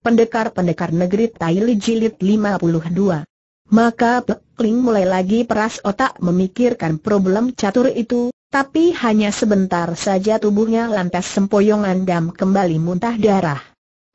Pendekar-pendekar negeri Taili Jilid 52. Maka Pek mulai lagi peras otak memikirkan problem catur itu, tapi hanya sebentar saja tubuhnya lantas sempoyongan dan kembali muntah darah.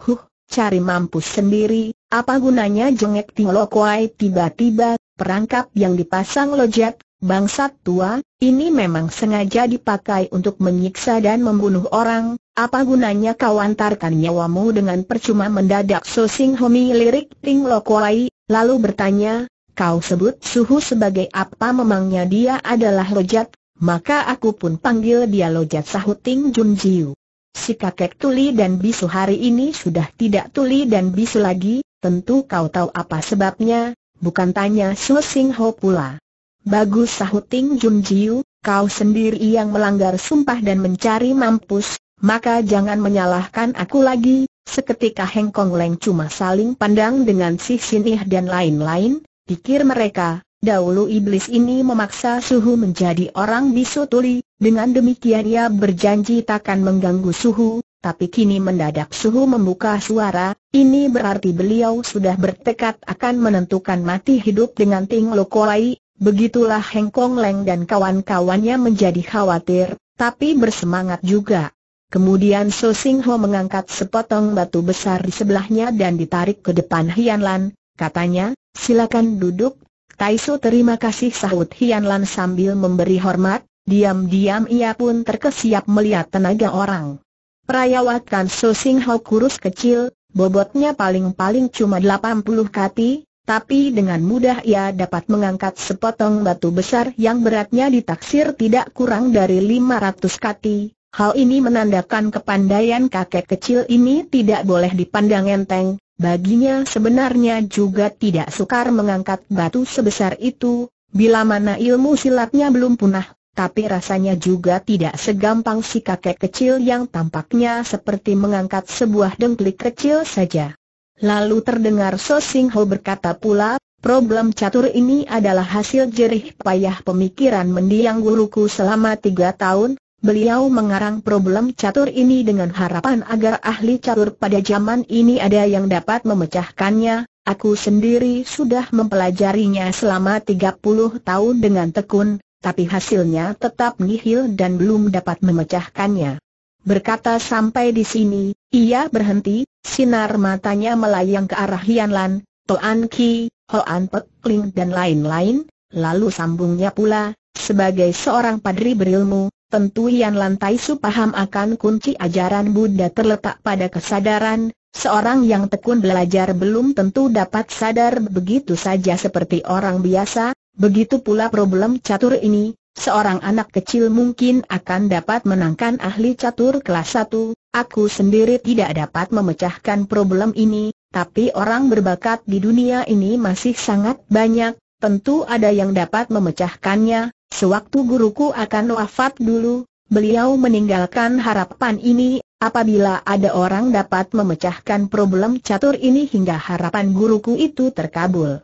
Huh, cari mampus sendiri, apa gunanya jengek tinglo tiba-tiba, perangkap yang dipasang lojat Bangsat tua, ini memang sengaja dipakai untuk menyiksa dan membunuh orang, apa gunanya kau antarkan nyawamu dengan percuma mendadak So Sing Homi lirik Ting Kuai, lalu bertanya, kau sebut suhu sebagai apa memangnya dia adalah lojat, maka aku pun panggil dia lojat sahut Ting Jun Jiu. Si kakek tuli dan bisu hari ini sudah tidak tuli dan bisu lagi, tentu kau tahu apa sebabnya, bukan tanya So Sing Ho pula. Bagus sahut Ting Jun Jiu, kau sendiri yang melanggar sumpah dan mencari mampus, maka jangan menyalahkan aku lagi. Seketika Heng Kong Leng cuma saling pandang dengan si Sinih dan lain-lain, pikir mereka, dahulu iblis ini memaksa Suhu menjadi orang bisu tuli, dengan demikian ia berjanji takkan mengganggu Suhu, tapi kini mendadak Suhu membuka suara, ini berarti beliau sudah bertekad akan menentukan mati hidup dengan Ting Lokolai, Begitulah Heng Kong Leng dan kawan-kawannya menjadi khawatir, tapi bersemangat juga. Kemudian So Sing Ho mengangkat sepotong batu besar di sebelahnya dan ditarik ke depan Hian Lan, katanya, silakan duduk. Taisho terima kasih sahut Hian Lan sambil memberi hormat, diam-diam ia pun terkesiap melihat tenaga orang. Perayawakan So Sing Ho kurus kecil, bobotnya paling-paling cuma 80 kati, tapi dengan mudah ia dapat mengangkat sepotong batu besar yang beratnya ditaksir tidak kurang dari 500 kati. Hal ini menandakan kepandaian kakek kecil ini tidak boleh dipandang enteng, baginya sebenarnya juga tidak sukar mengangkat batu sebesar itu, bila mana ilmu silatnya belum punah, tapi rasanya juga tidak segampang si kakek kecil yang tampaknya seperti mengangkat sebuah dengklik kecil saja. Lalu terdengar So Sing Ho berkata pula, problem catur ini adalah hasil jerih payah pemikiran mendiang guruku selama tiga tahun, beliau mengarang problem catur ini dengan harapan agar ahli catur pada zaman ini ada yang dapat memecahkannya, aku sendiri sudah mempelajarinya selama tiga puluh tahun dengan tekun, tapi hasilnya tetap nihil dan belum dapat memecahkannya. Berkata sampai di sini, ia berhenti, sinar matanya melayang ke arah Hian Lan, Toan Ki, Hoan Pek Ling dan lain-lain, lalu sambungnya pula, sebagai seorang padri berilmu, tentu Hian Lan Tai Su paham akan kunci ajaran Buddha terletak pada kesadaran, Seorang yang tekun belajar belum tentu dapat sadar begitu saja seperti orang biasa, begitu pula problem catur ini, Seorang anak kecil mungkin akan dapat menangkan ahli catur kelas 1, aku sendiri tidak dapat memecahkan problem ini, tapi orang berbakat di dunia ini masih sangat banyak, tentu ada yang dapat memecahkannya, sewaktu guruku akan wafat dulu, beliau meninggalkan harapan ini, apabila ada orang dapat memecahkan problem catur ini hingga harapan guruku itu terkabul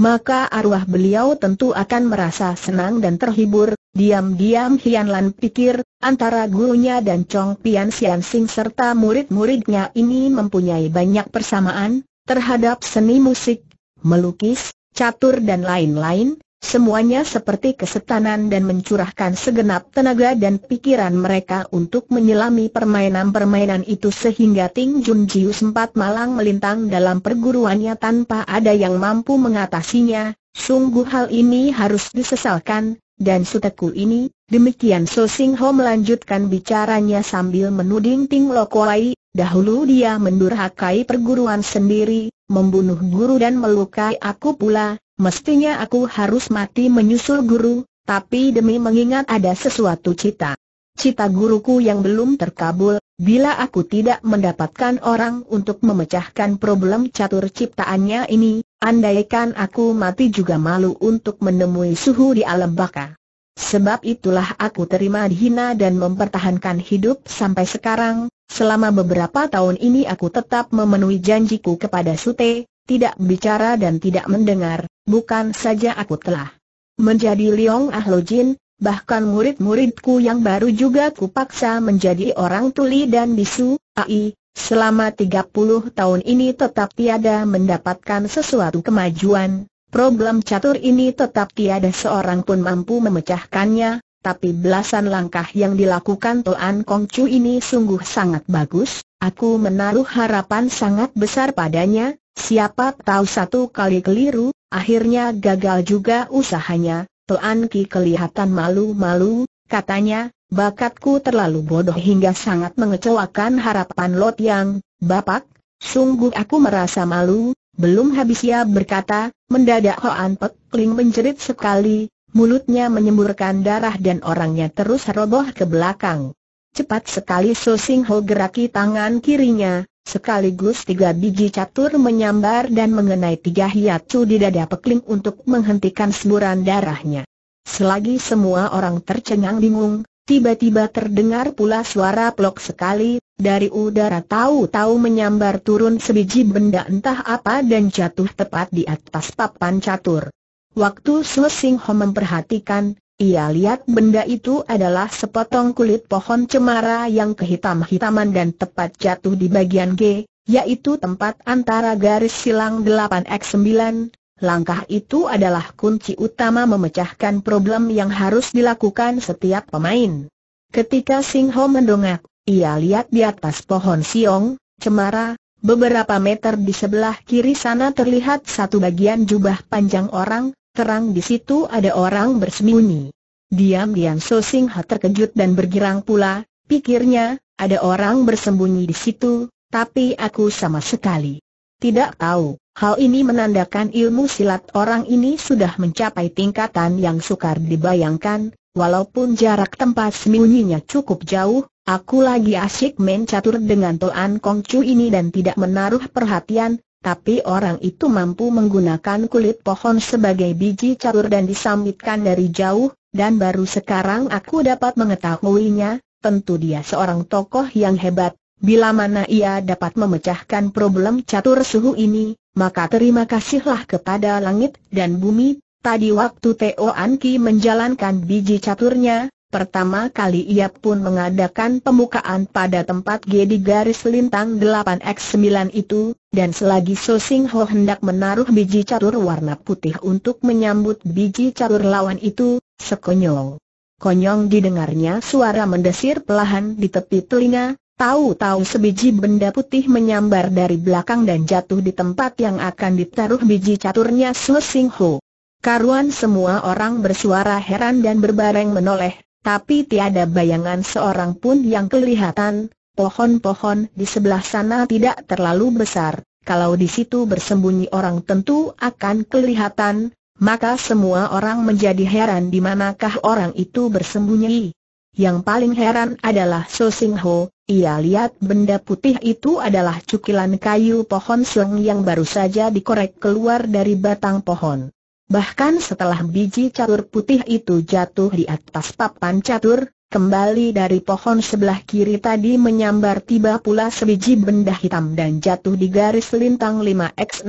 maka arwah beliau tentu akan merasa senang dan terhibur. Diam-diam Hian Lan pikir, antara gurunya dan Chong Pian Sian Sing serta murid-muridnya ini mempunyai banyak persamaan, terhadap seni musik, melukis, catur dan lain-lain, Semuanya seperti kesetanan dan mencurahkan segenap tenaga dan pikiran mereka untuk menyelami permainan-permainan itu sehingga Ting Jun Jiu sempat malang melintang dalam perguruannya tanpa ada yang mampu mengatasinya. Sungguh hal ini harus disesalkan, dan suteku ini, demikian So Sing Ho melanjutkan bicaranya sambil menuding Ting Lo Kuai, dahulu dia mendurhakai perguruan sendiri, membunuh guru dan melukai aku pula, Mestinya aku harus mati menyusul guru, tapi demi mengingat ada sesuatu cita. Cita guruku yang belum terkabul, bila aku tidak mendapatkan orang untuk memecahkan problem catur ciptaannya ini, andaikan aku mati juga malu untuk menemui suhu di alam baka. Sebab itulah aku terima dihina dan mempertahankan hidup sampai sekarang, selama beberapa tahun ini aku tetap memenuhi janjiku kepada Sute, tidak bicara dan tidak mendengar, bukan saja aku telah menjadi Liong Ahlo Jin, bahkan murid-muridku yang baru juga kupaksa menjadi orang tuli dan bisu, ai, selama 30 tahun ini tetap tiada mendapatkan sesuatu kemajuan, problem catur ini tetap tiada seorang pun mampu memecahkannya, tapi belasan langkah yang dilakukan Tuan Kong Chu ini sungguh sangat bagus, aku menaruh harapan sangat besar padanya, Siapa tahu satu kali keliru, akhirnya gagal juga usahanya, Tuan Ki kelihatan malu-malu, katanya, bakatku terlalu bodoh hingga sangat mengecewakan harapan Lot yang, Bapak, sungguh aku merasa malu, belum habis ia berkata, mendadak Hoan Pek Ling menjerit sekali, mulutnya menyemburkan darah dan orangnya terus roboh ke belakang. Cepat sekali So Sing Ho geraki tangan kirinya, Sekaligus tiga biji catur menyambar dan mengenai tiga hiacu di dada pekling untuk menghentikan semburan darahnya. Selagi semua orang tercengang bingung, tiba-tiba terdengar pula suara plok sekali, dari udara tahu-tahu menyambar turun sebiji benda entah apa dan jatuh tepat di atas papan catur. Waktu Su Sing Ho memperhatikan, ia lihat benda itu adalah sepotong kulit pohon cemara yang kehitam-hitaman dan tepat jatuh di bagian G, yaitu tempat antara garis silang 8X9. Langkah itu adalah kunci utama memecahkan problem yang harus dilakukan setiap pemain. Ketika Sing Ho mendongak, ia lihat di atas pohon siong, cemara, beberapa meter di sebelah kiri sana terlihat satu bagian jubah panjang orang, terang di situ ada orang bersembunyi. Diam-diam So Sing Ha terkejut dan bergirang pula, pikirnya, ada orang bersembunyi di situ, tapi aku sama sekali tidak tahu. Hal ini menandakan ilmu silat orang ini sudah mencapai tingkatan yang sukar dibayangkan, walaupun jarak tempat sembunyinya cukup jauh, aku lagi asyik main catur dengan Toan Kong Chu ini dan tidak menaruh perhatian, tapi orang itu mampu menggunakan kulit pohon sebagai biji cabur dan disambitkan dari jauh, dan baru sekarang aku dapat mengetahuinya, tentu dia seorang tokoh yang hebat, bila mana ia dapat memecahkan problem catur suhu ini, maka terima kasihlah kepada langit dan bumi, tadi waktu Teo Anki menjalankan biji caturnya, Pertama kali ia pun mengadakan pemukaan pada tempat G di garis lintang 8X9 itu, dan selagi So Sing Ho hendak menaruh biji catur warna putih untuk menyambut biji catur lawan itu, sekonyol Konyong didengarnya suara mendesir pelahan di tepi telinga, tahu-tahu sebiji benda putih menyambar dari belakang dan jatuh di tempat yang akan ditaruh biji caturnya So Sing Ho. Karuan semua orang bersuara heran dan berbareng menoleh, tapi tiada bayangan seorang pun yang kelihatan, pohon-pohon di sebelah sana tidak terlalu besar, kalau di situ bersembunyi orang tentu akan kelihatan, maka semua orang menjadi heran di manakah orang itu bersembunyi. Yang paling heran adalah So Sing Ho, ia lihat benda putih itu adalah cukilan kayu pohon seng yang baru saja dikorek keluar dari batang pohon. Bahkan setelah biji catur putih itu jatuh di atas papan catur, kembali dari pohon sebelah kiri tadi menyambar tiba pula sebiji benda hitam dan jatuh di garis lintang 5x6.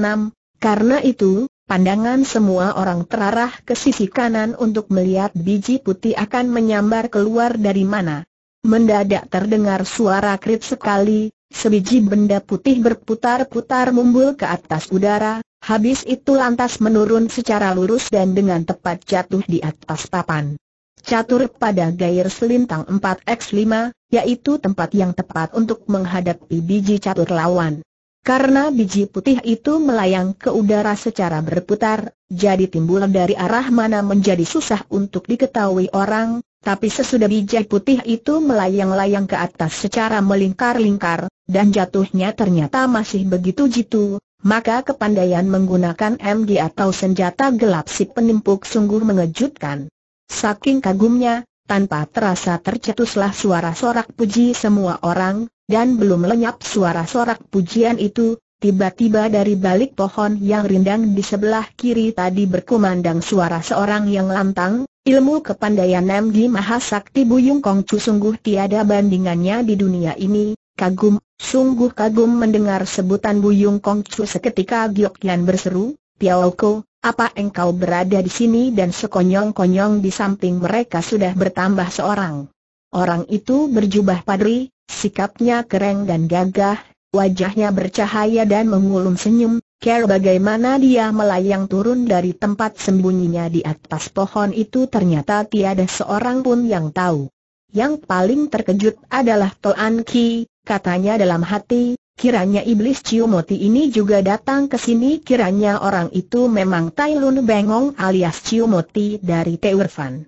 Karena itu, pandangan semua orang terarah ke sisi kanan untuk melihat biji putih akan menyambar keluar dari mana. Mendadak terdengar suara krit sekali, Sebiji benda putih berputar-putar mumbul ke atas udara, habis itu lantas menurun secara lurus dan dengan tepat jatuh di atas papan. Catur pada gair selintang 4x5, yaitu tempat yang tepat untuk menghadapi biji catur lawan. Karena biji putih itu melayang ke udara secara berputar, jadi timbul dari arah mana menjadi susah untuk diketahui orang, tapi sesudah biji putih itu melayang-layang ke atas secara melingkar-lingkar, dan jatuhnya ternyata masih begitu jitu, maka kepandaian menggunakan MG atau senjata gelap si penimpuk sungguh mengejutkan. Saking kagumnya, tanpa terasa tercetuslah suara sorak puji semua orang, dan belum lenyap suara sorak pujian itu, tiba-tiba dari balik pohon yang rindang di sebelah kiri tadi berkumandang suara seorang yang lantang, ilmu kepandaian MG Mahasakti Buyung Kongcu sungguh tiada bandingannya di dunia ini, Kagum, sungguh kagum mendengar sebutan Buyung Kongcu seketika Giok Yan berseru, Piaoko, apa engkau berada di sini dan sekonyong-konyong di samping mereka sudah bertambah seorang. Orang itu berjubah padri, sikapnya kereng dan gagah, wajahnya bercahaya dan mengulum senyum, care bagaimana dia melayang turun dari tempat sembunyinya di atas pohon itu ternyata tiada seorang pun yang tahu. Yang paling terkejut adalah Toan Ki, katanya dalam hati, kiranya iblis Ciumoti ini juga datang ke sini kiranya orang itu memang Tai Lun Bengong alias Ciumoti dari Teurfan.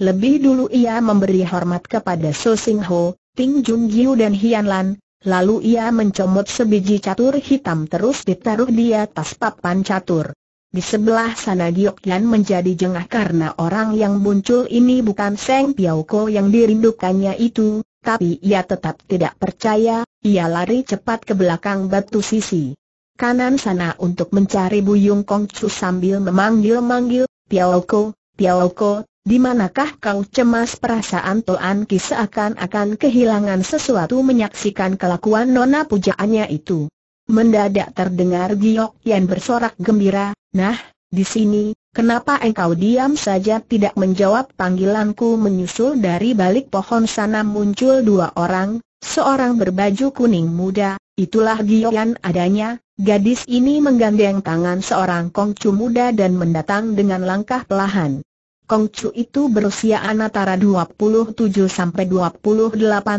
Lebih dulu ia memberi hormat kepada So Sing Ho, Ting Jun Giu dan Hian Lan, lalu ia mencomot sebiji catur hitam terus ditaruh di atas papan catur. Di sebelah sana Giok Yan menjadi jengah karena orang yang muncul ini bukan Seng Piao Ko yang dirindukannya itu, tapi ia tetap tidak percaya, ia lari cepat ke belakang batu sisi kanan sana untuk mencari Buyung Kongsu sambil memanggil-manggil, Piaoko, Piaoko, di manakah kau cemas perasaan Toan Ki seakan-akan kehilangan sesuatu menyaksikan kelakuan nona pujaannya itu. Mendadak terdengar giok yang bersorak gembira, nah, di sini, Kenapa engkau diam saja tidak menjawab panggilanku menyusul dari balik pohon sana muncul dua orang, seorang berbaju kuning muda, itulah Giyoyan adanya, gadis ini menggandeng tangan seorang kongcu muda dan mendatang dengan langkah pelahan. Kongcu itu berusia antara 27 28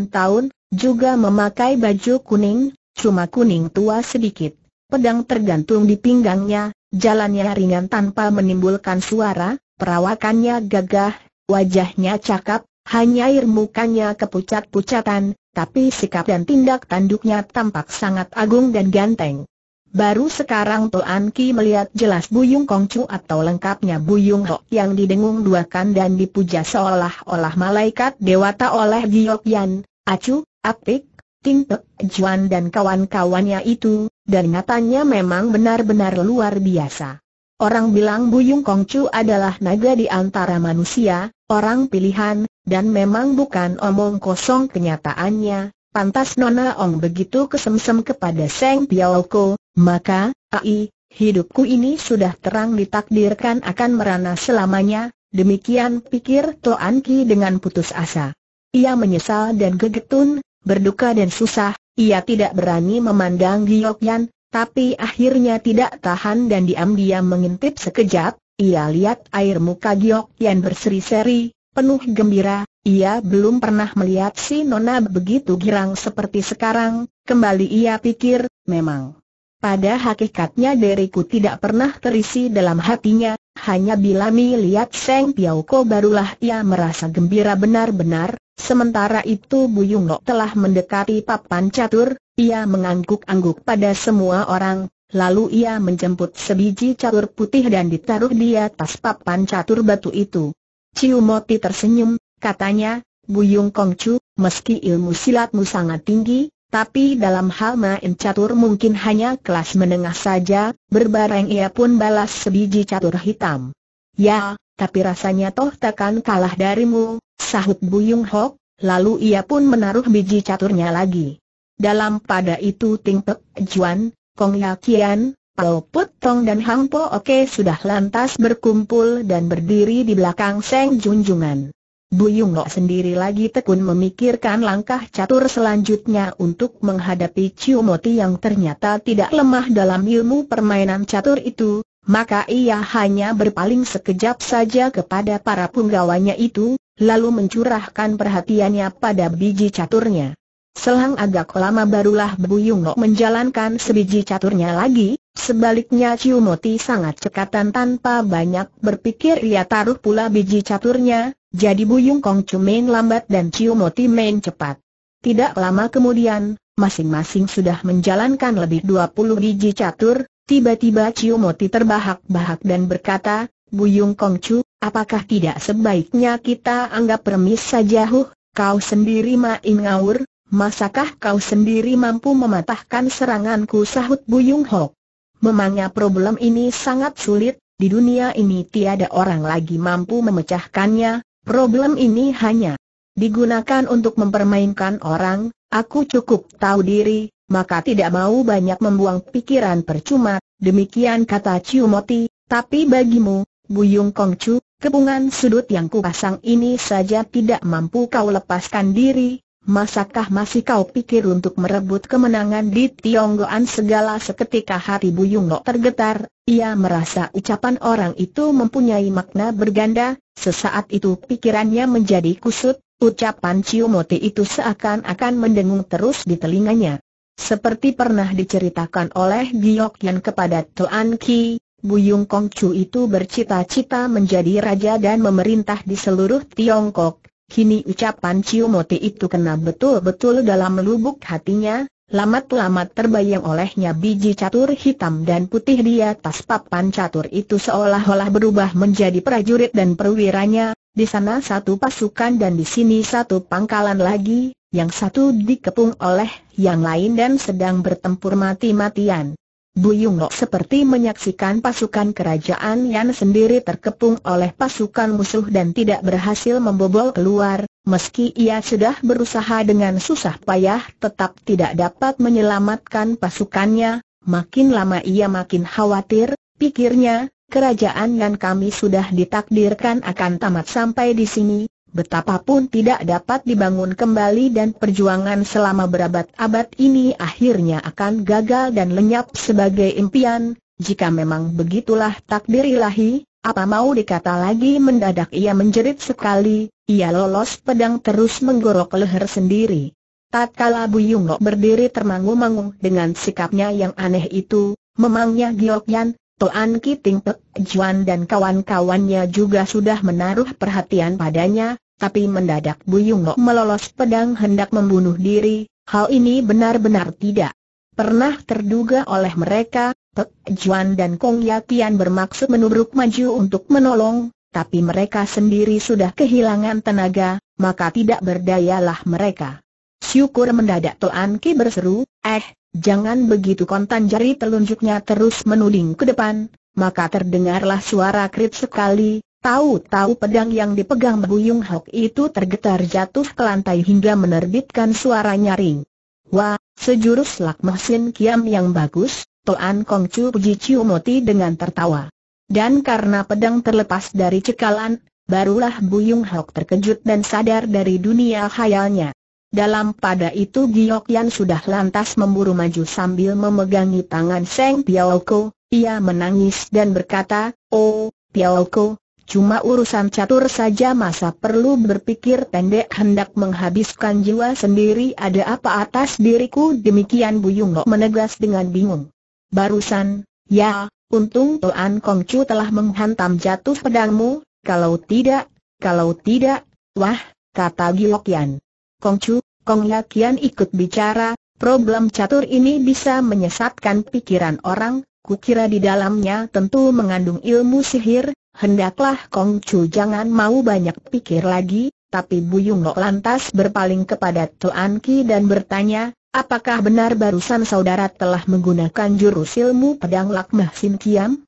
tahun, juga memakai baju kuning, cuma kuning tua sedikit. Pedang tergantung di pinggangnya, Jalannya ringan tanpa menimbulkan suara, perawakannya gagah, wajahnya cakap, hanya air mukanya kepucat-pucatan, tapi sikap dan tindak tanduknya tampak sangat agung dan ganteng. Baru sekarang Tuan Ki melihat jelas Buyung Kongcu atau lengkapnya Buyung Ho yang didengung duakan dan dipuja seolah-olah malaikat dewata oleh Giyok Yan, Acu, Apik, Ting Tek Juan dan kawan-kawannya itu, dan nyatanya memang benar-benar luar biasa. Orang bilang Buyung Kongcu adalah naga di antara manusia, orang pilihan, dan memang bukan omong kosong kenyataannya, Pantas Nona Ong begitu kesemsem kepada Seng Piaoko, maka, ai, hidupku ini sudah terang ditakdirkan akan merana selamanya, demikian pikir Toan Ki dengan putus asa. Ia menyesal dan gegetun, Berduka dan susah, ia tidak berani memandang Yan, tapi akhirnya tidak tahan dan diam-diam mengintip sekejap, ia lihat air muka Yan berseri-seri, penuh gembira, ia belum pernah melihat si Nona begitu girang seperti sekarang, kembali ia pikir, memang. Pada hakikatnya deriku tidak pernah terisi dalam hatinya, hanya bila melihat Seng Piauko barulah ia merasa gembira benar-benar, Sementara itu Bu Nok telah mendekati papan catur, ia mengangguk-angguk pada semua orang, lalu ia menjemput sebiji catur putih dan ditaruh di atas papan catur batu itu. Ciu Moti tersenyum, katanya, Buyung Kongcu, meski ilmu silatmu sangat tinggi, tapi dalam hal main catur mungkin hanya kelas menengah saja, berbareng ia pun balas sebiji catur hitam. Ya, tapi rasanya toh takkan kalah darimu, sahut Buyung Hok, lalu ia pun menaruh biji caturnya lagi. Dalam pada itu Ting Pek Juan, Kong Ya Kian, Pao Put Tong dan Hang Po Oke sudah lantas berkumpul dan berdiri di belakang Seng Junjungan. Buyung Hok sendiri lagi tekun memikirkan langkah catur selanjutnya untuk menghadapi Ciumoti yang ternyata tidak lemah dalam ilmu permainan catur itu, maka ia hanya berpaling sekejap saja kepada para punggawanya itu, lalu mencurahkan perhatiannya pada biji caturnya. Selang agak lama barulah Bu Nok menjalankan sebiji caturnya lagi, sebaliknya Ciumoti sangat cekatan tanpa banyak berpikir ia taruh pula biji caturnya, jadi Bu Kong Cumin lambat dan Ciu main cepat. Tidak lama kemudian, masing-masing sudah menjalankan lebih 20 biji catur, Tiba-tiba Ciu Moti terbahak-bahak dan berkata, Buyung Chu, apakah tidak sebaiknya kita anggap remis saja huh, kau sendiri main ngawur, masakah kau sendiri mampu mematahkan seranganku sahut Buyung Hok. Memangnya problem ini sangat sulit, di dunia ini tiada orang lagi mampu memecahkannya, problem ini hanya digunakan untuk mempermainkan orang, aku cukup tahu diri, maka tidak mau banyak membuang pikiran percuma, demikian kata Ciu Moti, tapi bagimu, Buyung Kongcu, kepungan sudut yang kupasang ini saja tidak mampu kau lepaskan diri, masakah masih kau pikir untuk merebut kemenangan di Tionggoan segala seketika hati Buyung Lo tergetar, ia merasa ucapan orang itu mempunyai makna berganda, sesaat itu pikirannya menjadi kusut, Ucapan Ciumoti itu seakan-akan mendengung terus di telinganya. Seperti pernah diceritakan oleh Giok Yan kepada Tuan Ki, Buyung Chu itu bercita-cita menjadi raja dan memerintah di seluruh Tiongkok. Kini ucapan Ciu Moti itu kena betul-betul dalam lubuk hatinya, lamat-lamat terbayang olehnya biji catur hitam dan putih di atas papan catur itu seolah-olah berubah menjadi prajurit dan perwiranya, di sana satu pasukan dan di sini satu pangkalan lagi, yang satu dikepung oleh yang lain dan sedang bertempur mati-matian. Bu Yunglo seperti menyaksikan pasukan kerajaan yang sendiri terkepung oleh pasukan musuh dan tidak berhasil membobol keluar, meski ia sudah berusaha dengan susah payah tetap tidak dapat menyelamatkan pasukannya, makin lama ia makin khawatir, pikirnya, kerajaan dan kami sudah ditakdirkan akan tamat sampai di sini, betapapun tidak dapat dibangun kembali dan perjuangan selama berabad-abad ini akhirnya akan gagal dan lenyap sebagai impian, jika memang begitulah takdir ilahi, apa mau dikata lagi mendadak ia menjerit sekali, ia lolos pedang terus menggorok leher sendiri. Tatkala Bu Lok berdiri termangu-mangu dengan sikapnya yang aneh itu, memangnya Giok Yan? Tuan Kiting Pek Juan dan kawan-kawannya juga sudah menaruh perhatian padanya, tapi mendadak Buyung melolos pedang hendak membunuh diri, hal ini benar-benar tidak pernah terduga oleh mereka, Pek Juan dan Kong Yakian bermaksud menubruk maju untuk menolong, tapi mereka sendiri sudah kehilangan tenaga, maka tidak berdayalah mereka. Syukur mendadak Toan Ki berseru, eh, jangan begitu kontan jari telunjuknya terus menuding ke depan, maka terdengarlah suara krit sekali, tahu-tahu pedang yang dipegang Buyung Hok itu tergetar jatuh ke lantai hingga menerbitkan suara nyaring. Wah, sejurus lak mesin Kiam yang bagus, Toan Kong Chu puji Ciumoti dengan tertawa. Dan karena pedang terlepas dari cekalan, barulah Buyung Hok terkejut dan sadar dari dunia khayalnya. Dalam pada itu Yan sudah lantas memburu maju sambil memegangi tangan Seng Piaoko, ia menangis dan berkata, Oh, Piaoko, cuma urusan catur saja masa perlu berpikir pendek hendak menghabiskan jiwa sendiri ada apa atas diriku demikian Bu Nok menegas dengan bingung. Barusan, ya, Untung Toan Kongcu telah menghantam jatuh pedangmu, kalau tidak, kalau tidak, wah, kata Yan. Kongcu, Kong Yakian ikut bicara, problem catur ini bisa menyesatkan pikiran orang, kukira di dalamnya tentu mengandung ilmu sihir, hendaklah Kongcu jangan mau banyak pikir lagi, tapi Buyung Nok lantas berpaling kepada Tuan Ki dan bertanya, apakah benar barusan saudara telah menggunakan jurus ilmu pedang Lakmah Sin Kiam?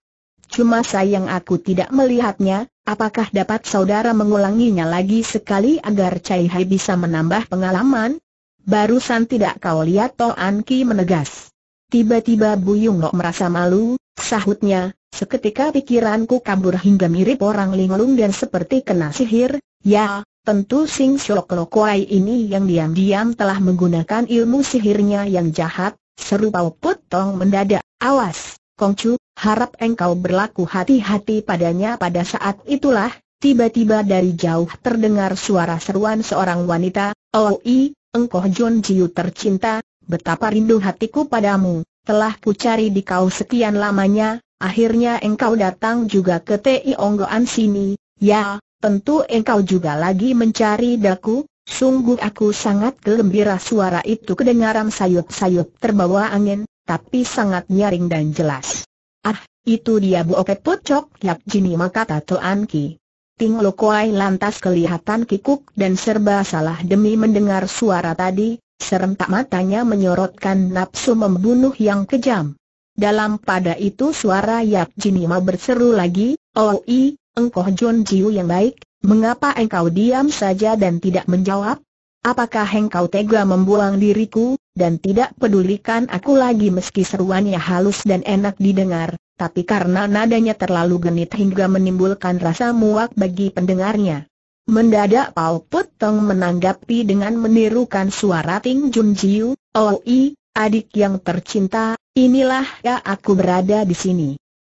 Cuma sayang aku tidak melihatnya, apakah dapat saudara mengulanginya lagi sekali agar Cai Hai bisa menambah pengalaman? Barusan tidak kau lihat Toh An Ki menegas. Tiba-tiba Bu Buyung Lok merasa malu, sahutnya, seketika pikiranku kabur hingga mirip orang linglung dan seperti kena sihir, ya, tentu Sing Lo Kuai ini yang diam-diam telah menggunakan ilmu sihirnya yang jahat, serupa Pau Put Tong mendadak, awas, Kong Chu. Harap engkau berlaku hati-hati padanya pada saat itulah, tiba-tiba dari jauh terdengar suara seruan seorang wanita, Oi, oh, engkau John Jiu tercinta, betapa rindu hatiku padamu, telah kucari di kau sekian lamanya, akhirnya engkau datang juga ke Ti Onggoan sini, ya, tentu engkau juga lagi mencari daku, Sungguh aku sangat gembira suara itu kedengaran sayup-sayup terbawa angin, tapi sangat nyaring dan jelas. Ah, itu dia Bu Oke pocok Yap jini maka tuan ki. Ting Lo Kuai lantas kelihatan kikuk dan serba salah demi mendengar suara tadi, serentak matanya menyorotkan nafsu membunuh yang kejam. Dalam pada itu suara Yap Jinima berseru lagi, Oh i, engkau John Jiu yang baik, mengapa engkau diam saja dan tidak menjawab? Apakah engkau tega membuang diriku, dan tidak pedulikan aku lagi meski seruannya halus dan enak didengar, tapi karena nadanya terlalu genit hingga menimbulkan rasa muak bagi pendengarnya. Mendadak Paul Put menanggapi dengan menirukan suara Ting Jun Jiu, Oi, oh, adik yang tercinta, inilah ya aku berada di sini.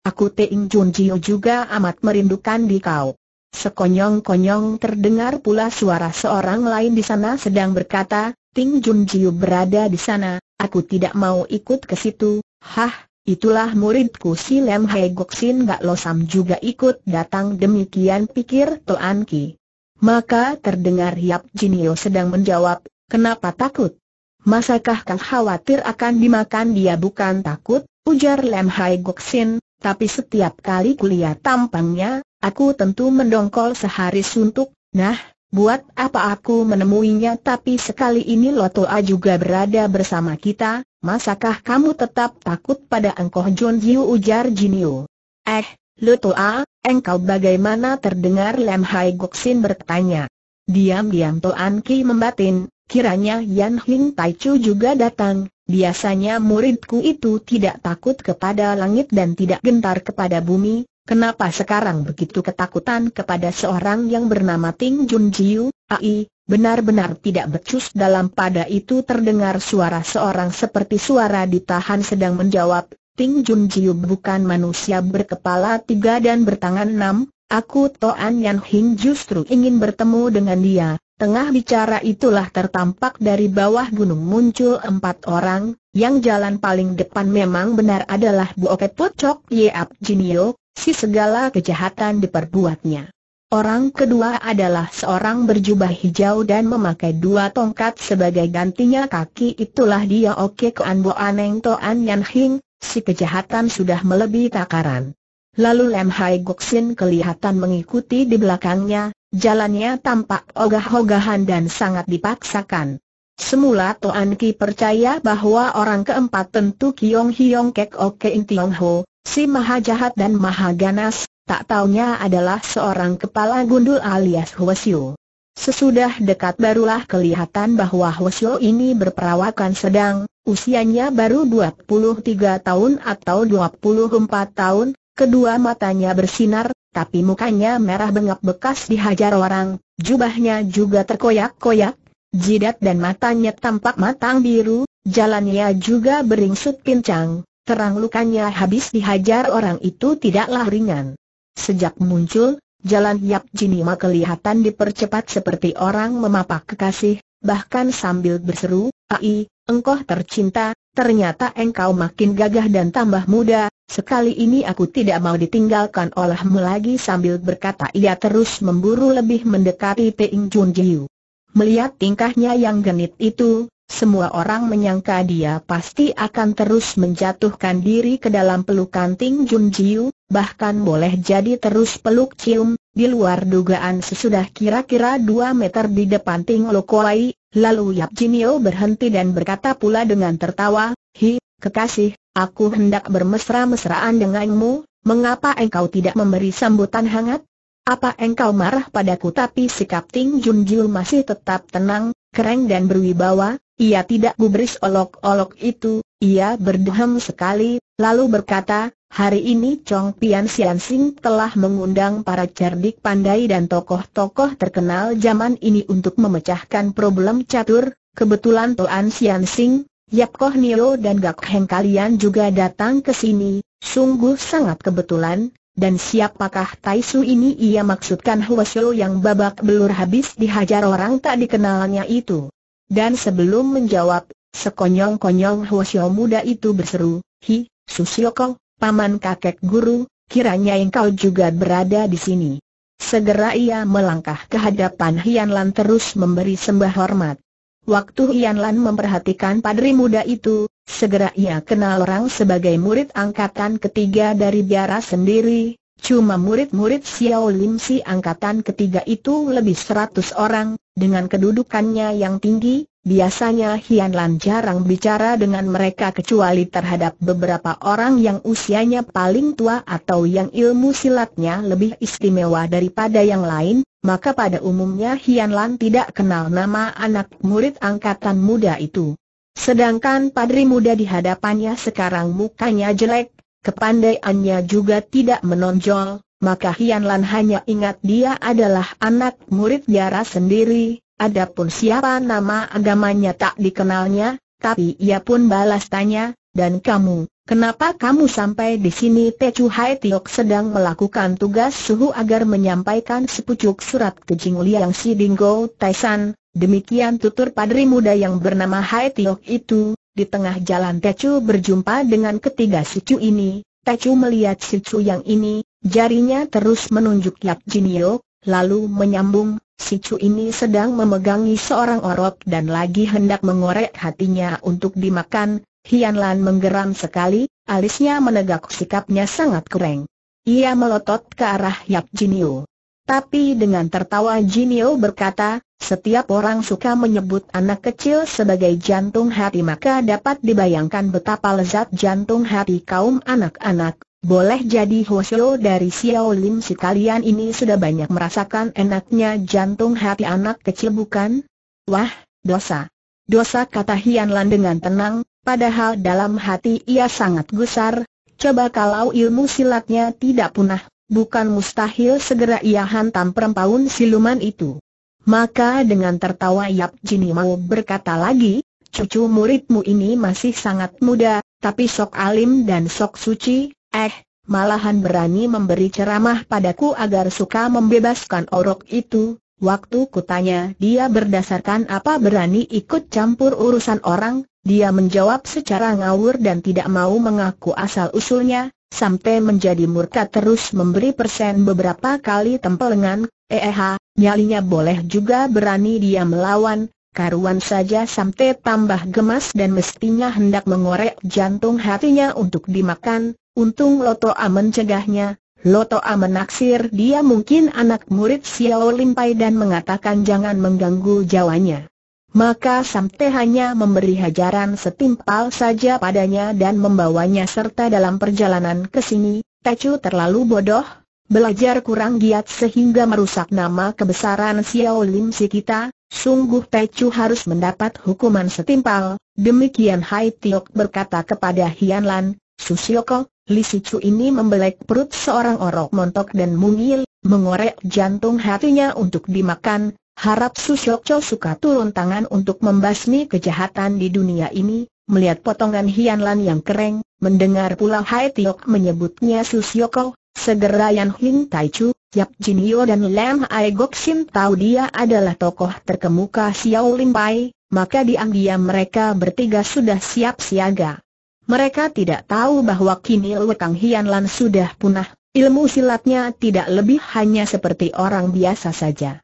Aku Ting Jun Jiu juga amat merindukan di kau. Sekonyong-konyong terdengar pula suara seorang lain di sana sedang berkata, Ting Jun Jiu berada di sana, aku tidak mau ikut ke situ, hah, itulah muridku si Lem Hai Gok Sin Gak Losam juga ikut datang demikian pikir Tuan Ki. Maka terdengar Yap Jinio sedang menjawab, kenapa takut? Masakah kau khawatir akan dimakan dia bukan takut, ujar Lem Hai Gok Sin, tapi setiap kali kulihat tampangnya, aku tentu mendongkol sehari suntuk, nah, Buat apa aku menemuinya tapi sekali ini Lotoa juga berada bersama kita, masakah kamu tetap takut pada engkau John Jiu ujar Jinio? Eh, Lotoa, engkau bagaimana terdengar Lem Hai Goksin bertanya. Diam-diam Toan Ki membatin, kiranya Yan Hing Tai Chu juga datang, biasanya muridku itu tidak takut kepada langit dan tidak gentar kepada bumi, Kenapa sekarang begitu ketakutan kepada seorang yang bernama Ting Jun Jiu? Ai, benar-benar tidak becus dalam pada itu terdengar suara seorang seperti suara ditahan sedang menjawab, Ting Jun Jiu bukan manusia berkepala tiga dan bertangan enam, aku Toan Yan Hing justru ingin bertemu dengan dia. Tengah bicara itulah tertampak dari bawah gunung muncul empat orang, yang jalan paling depan memang benar adalah Bu Buoket Pocok Yeap Jinio, si segala kejahatan diperbuatnya. Orang kedua adalah seorang berjubah hijau dan memakai dua tongkat sebagai gantinya kaki itulah dia Oke ke Anbo Aneng Toan Yan Hing, si kejahatan sudah melebihi takaran. Lalu Lem Hai Goksin kelihatan mengikuti di belakangnya, jalannya tampak ogah-ogahan dan sangat dipaksakan. Semula Toan Ki percaya bahwa orang keempat tentu Kiong Hiong Kek Oke In Tiong Ho, Si maha jahat dan maha ganas, tak taunya adalah seorang kepala gundul alias Huasio. Sesudah dekat barulah kelihatan bahwa Huasio ini berperawakan sedang, usianya baru 23 tahun atau 24 tahun, kedua matanya bersinar, tapi mukanya merah bengap bekas dihajar orang, jubahnya juga terkoyak-koyak, jidat dan matanya tampak matang biru, jalannya juga beringsut pincang, Terang lukanya habis dihajar orang itu tidaklah ringan. Sejak muncul, jalan Yap Jinima kelihatan dipercepat seperti orang memapak kekasih, bahkan sambil berseru, Ai, engkau tercinta, ternyata engkau makin gagah dan tambah muda, sekali ini aku tidak mau ditinggalkan olehmu lagi sambil berkata ia terus memburu lebih mendekati Teing Jun Jiu. Melihat tingkahnya yang genit itu, semua orang menyangka dia pasti akan terus menjatuhkan diri ke dalam pelukan Ting Jun Jiu, bahkan boleh jadi terus peluk cium, di luar dugaan sesudah kira-kira 2 meter di depan Ting Lokoai, lalu Yap Jinio berhenti dan berkata pula dengan tertawa, Hi, kekasih, aku hendak bermesra-mesraan denganmu, mengapa engkau tidak memberi sambutan hangat? Apa engkau marah padaku tapi sikap Ting Jun Jiu masih tetap tenang, keren dan berwibawa, ia tidak gubris olok-olok itu, ia berdehem sekali, lalu berkata, hari ini Chong Pian Sian Sing telah mengundang para cerdik pandai dan tokoh-tokoh terkenal zaman ini untuk memecahkan problem catur, kebetulan Tuan Sian Sing, Yap Koh Nio dan Gak Heng kalian juga datang ke sini, sungguh sangat kebetulan, dan siapakah Taisu ini ia maksudkan Hwasyo yang babak belur habis dihajar orang tak dikenalnya itu. Dan sebelum menjawab, sekonyong-konyong Hwasyo muda itu berseru, Hi, Susioko, paman kakek guru, kiranya engkau juga berada di sini. Segera ia melangkah ke hadapan Hian Lan terus memberi sembah hormat. Waktu Hian Lan memperhatikan padri muda itu, segera ia kenal orang sebagai murid angkatan ketiga dari biara sendiri, Cuma murid-murid Xiao Lim Si angkatan ketiga itu lebih seratus orang, dengan kedudukannya yang tinggi, biasanya Hian Lan jarang bicara dengan mereka kecuali terhadap beberapa orang yang usianya paling tua atau yang ilmu silatnya lebih istimewa daripada yang lain, maka pada umumnya Hian Lan tidak kenal nama anak murid angkatan muda itu. Sedangkan padri muda di hadapannya sekarang mukanya jelek, Kepandaiannya juga tidak menonjol, maka Hian Lan hanya ingat dia adalah anak murid Yara sendiri, adapun siapa nama agamanya tak dikenalnya, tapi ia pun balas tanya, dan kamu, kenapa kamu sampai di sini Chu Hai Tiok sedang melakukan tugas suhu agar menyampaikan sepucuk surat ke Jing Liang Si Dinggo Taisan, demikian tutur padri muda yang bernama Hai Tiok itu, di tengah jalan Tecu berjumpa dengan ketiga Sicu ini, Tecu melihat Sicu yang ini, jarinya terus menunjuk Yap Jinio, lalu menyambung, Sicu ini sedang memegangi seorang orok dan lagi hendak mengorek hatinya untuk dimakan, Hianlan menggeram sekali, alisnya menegak sikapnya sangat kering. Ia melotot ke arah Yap Jinio. Tapi dengan tertawa Jinio berkata, setiap orang suka menyebut anak kecil sebagai jantung hati maka dapat dibayangkan betapa lezat jantung hati kaum anak-anak. Boleh jadi Hoshio dari Xiao Lim si kalian ini sudah banyak merasakan enaknya jantung hati anak kecil bukan? Wah, dosa. Dosa kata Hian Lan dengan tenang, padahal dalam hati ia sangat gusar, coba kalau ilmu silatnya tidak punah, bukan mustahil segera ia hantam perempuan siluman itu. Maka dengan tertawa Yap Jini mau berkata lagi, cucu muridmu ini masih sangat muda, tapi sok alim dan sok suci, eh, malahan berani memberi ceramah padaku agar suka membebaskan orok itu. Waktu kutanya dia berdasarkan apa berani ikut campur urusan orang, dia menjawab secara ngawur dan tidak mau mengaku asal-usulnya, sampai menjadi murka terus memberi persen beberapa kali tempelengan, eh, eh, nyalinya boleh juga berani dia melawan, karuan saja sampai tambah gemas dan mestinya hendak mengorek jantung hatinya untuk dimakan, untung Loto A mencegahnya, Loto A menaksir dia mungkin anak murid Xiao Limpai dan mengatakan jangan mengganggu jawanya maka Samte hanya memberi hajaran setimpal saja padanya dan membawanya serta dalam perjalanan ke sini, Tecu terlalu bodoh, belajar kurang giat sehingga merusak nama kebesaran Xiao Lim si kita, sungguh Tecu harus mendapat hukuman setimpal, demikian Hai Tiok berkata kepada Hian Lan, Susioko, Li Sicu ini membelek perut seorang orok montok dan mungil, mengorek jantung hatinya untuk dimakan, Harap Susyokco suka turun tangan untuk membasmi kejahatan di dunia ini, melihat potongan Hianlan yang kering, mendengar pula Hai Tiok menyebutnya Susyokco, segera Yan Hing Tai Chu, Yap Jin Yeo dan Lam Ai Gok Sim tahu dia adalah tokoh terkemuka Xiao Lim Pai, maka diam-diam mereka bertiga sudah siap siaga. Mereka tidak tahu bahwa kini lekang Hianlan sudah punah, ilmu silatnya tidak lebih hanya seperti orang biasa saja.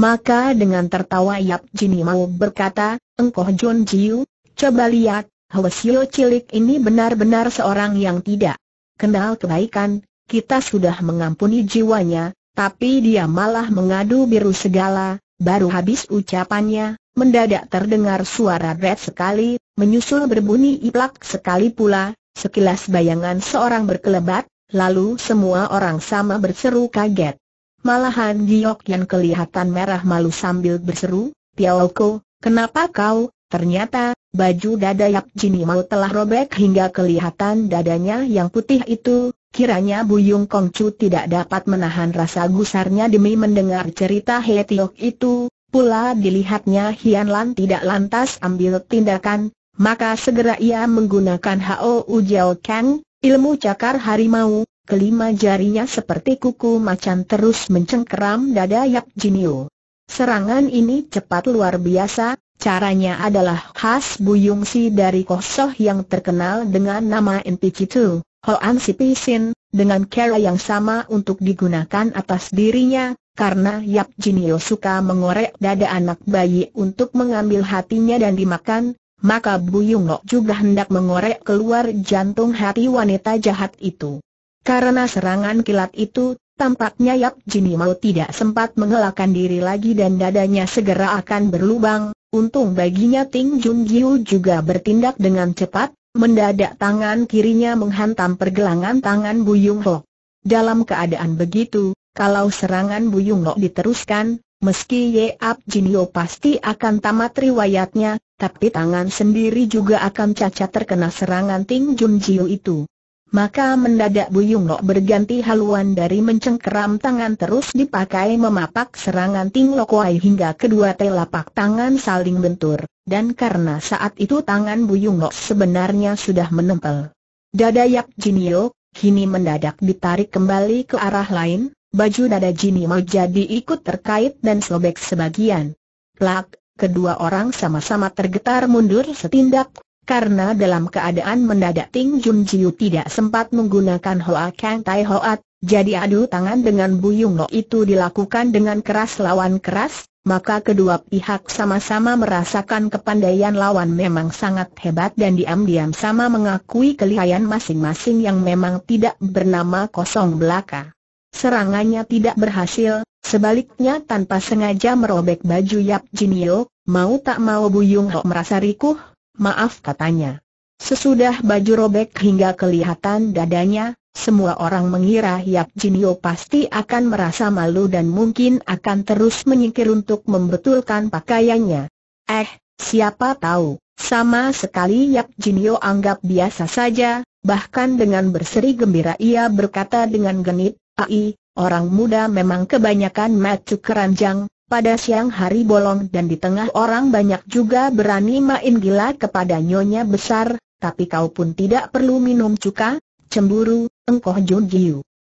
Maka dengan tertawa Yap Jin mau berkata, Engkau John Jiu, coba lihat, Hwasyo cilik ini benar-benar seorang yang tidak kenal kebaikan, kita sudah mengampuni jiwanya, tapi dia malah mengadu biru segala, baru habis ucapannya, mendadak terdengar suara red sekali, menyusul berbunyi iplak sekali pula, sekilas bayangan seorang berkelebat, lalu semua orang sama berseru kaget. Malahan Giok yang kelihatan merah malu sambil berseru, Tiaoko, kenapa kau? Ternyata, baju dada Yap Jini telah robek hingga kelihatan dadanya yang putih itu, Kiranya Buyung Kongcu tidak dapat menahan rasa gusarnya demi mendengar cerita He Tiok itu, pula dilihatnya Hian Lan tidak lantas ambil tindakan, maka segera ia menggunakan Hao Ujiao Kang, ilmu cakar harimau, Kelima jarinya seperti kuku macan terus mencengkeram dada Yap Jinio. Serangan ini cepat luar biasa, caranya adalah khas Buyung Si dari Kosoh yang terkenal dengan nama Enpikitu, Hoan Si Pisin, dengan cara yang sama untuk digunakan atas dirinya, karena Yap Jinio suka mengorek dada anak bayi untuk mengambil hatinya dan dimakan, maka Buyung Nok juga hendak mengorek keluar jantung hati wanita jahat itu. Karena serangan kilat itu, tampaknya Yap Jini mau tidak sempat mengelakkan diri lagi dan dadanya segera akan berlubang. Untung baginya Ting Jun Jiu juga bertindak dengan cepat, mendadak tangan kirinya menghantam pergelangan tangan Buyung Ho. Dalam keadaan begitu, kalau serangan Buyung Ho diteruskan, meski Yap Jinio pasti akan tamat riwayatnya, tapi tangan sendiri juga akan cacat terkena serangan Ting Jun Jiu itu. Maka mendadak Buyung Lok berganti haluan dari mencengkeram tangan terus dipakai memapak serangan Ting Wai hingga kedua telapak tangan saling bentur, dan karena saat itu tangan Buyung Lok sebenarnya sudah menempel. Dada Yak Jinio, kini mendadak ditarik kembali ke arah lain, baju dada Jinio jadi ikut terkait dan sobek sebagian. Plak, kedua orang sama-sama tergetar mundur setindak, karena dalam keadaan mendadak Ting Jun Jiu tidak sempat menggunakan Hoa Kang Tai Hoat, jadi adu tangan dengan Buyung Lo itu dilakukan dengan keras lawan keras, maka kedua pihak sama-sama merasakan kepandaian lawan memang sangat hebat dan diam-diam sama mengakui kelihayan masing-masing yang memang tidak bernama kosong belaka. Serangannya tidak berhasil, sebaliknya tanpa sengaja merobek baju Yap Jinio, mau tak mau Buyung Ho merasa rikuh, Maaf katanya. Sesudah baju robek hingga kelihatan dadanya, semua orang mengira Yap Jinio pasti akan merasa malu dan mungkin akan terus menyingkir untuk membetulkan pakaiannya. Eh, siapa tahu, sama sekali Yap Jinio anggap biasa saja, bahkan dengan berseri gembira ia berkata dengan genit, Ai, orang muda memang kebanyakan macu keranjang, pada siang hari bolong dan di tengah orang banyak juga berani main gila kepada nyonya besar, tapi kau pun tidak perlu minum cuka, cemburu, engkau Jun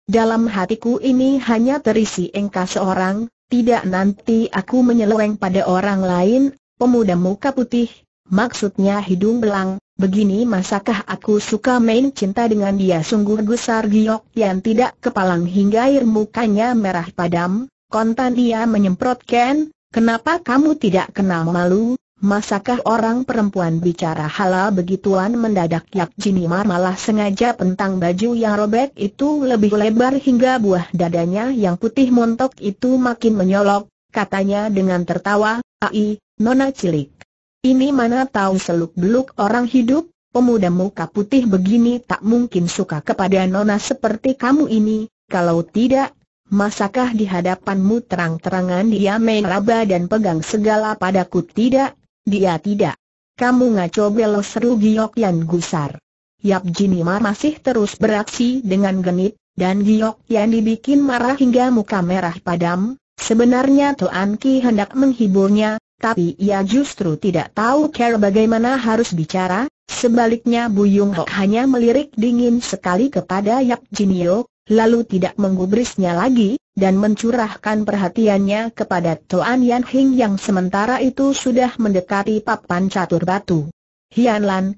Dalam hatiku ini hanya terisi engkau seorang, tidak nanti aku menyeleweng pada orang lain, pemuda muka putih, maksudnya hidung belang, begini masakah aku suka main cinta dengan dia sungguh gusar giok yang tidak kepalang hingga air mukanya merah padam, Kontan dia menyemprot Ken, kenapa kamu tidak kenal malu? Masakah orang perempuan bicara halal begituan mendadak Yak Jinimar malah sengaja pentang baju yang robek itu lebih lebar hingga buah dadanya yang putih montok itu makin menyolok, katanya dengan tertawa, Ai, nona cilik. Ini mana tahu seluk-beluk orang hidup, pemuda muka putih begini tak mungkin suka kepada nona seperti kamu ini, kalau tidak, Masakah di hadapanmu terang-terangan dia meraba dan pegang segala padaku tidak? Dia tidak. Kamu ngaco belo seru Giok Yan gusar. Yap Jinima masih terus beraksi dengan genit, dan Giok Yan dibikin marah hingga muka merah padam. Sebenarnya Tuan Ki hendak menghiburnya, tapi ia justru tidak tahu cara bagaimana harus bicara. Sebaliknya Buyung Hok hanya melirik dingin sekali kepada Yap Jinio, lalu tidak menggubrisnya lagi, dan mencurahkan perhatiannya kepada Toan Yan Hing yang sementara itu sudah mendekati papan catur batu. Hian Lan,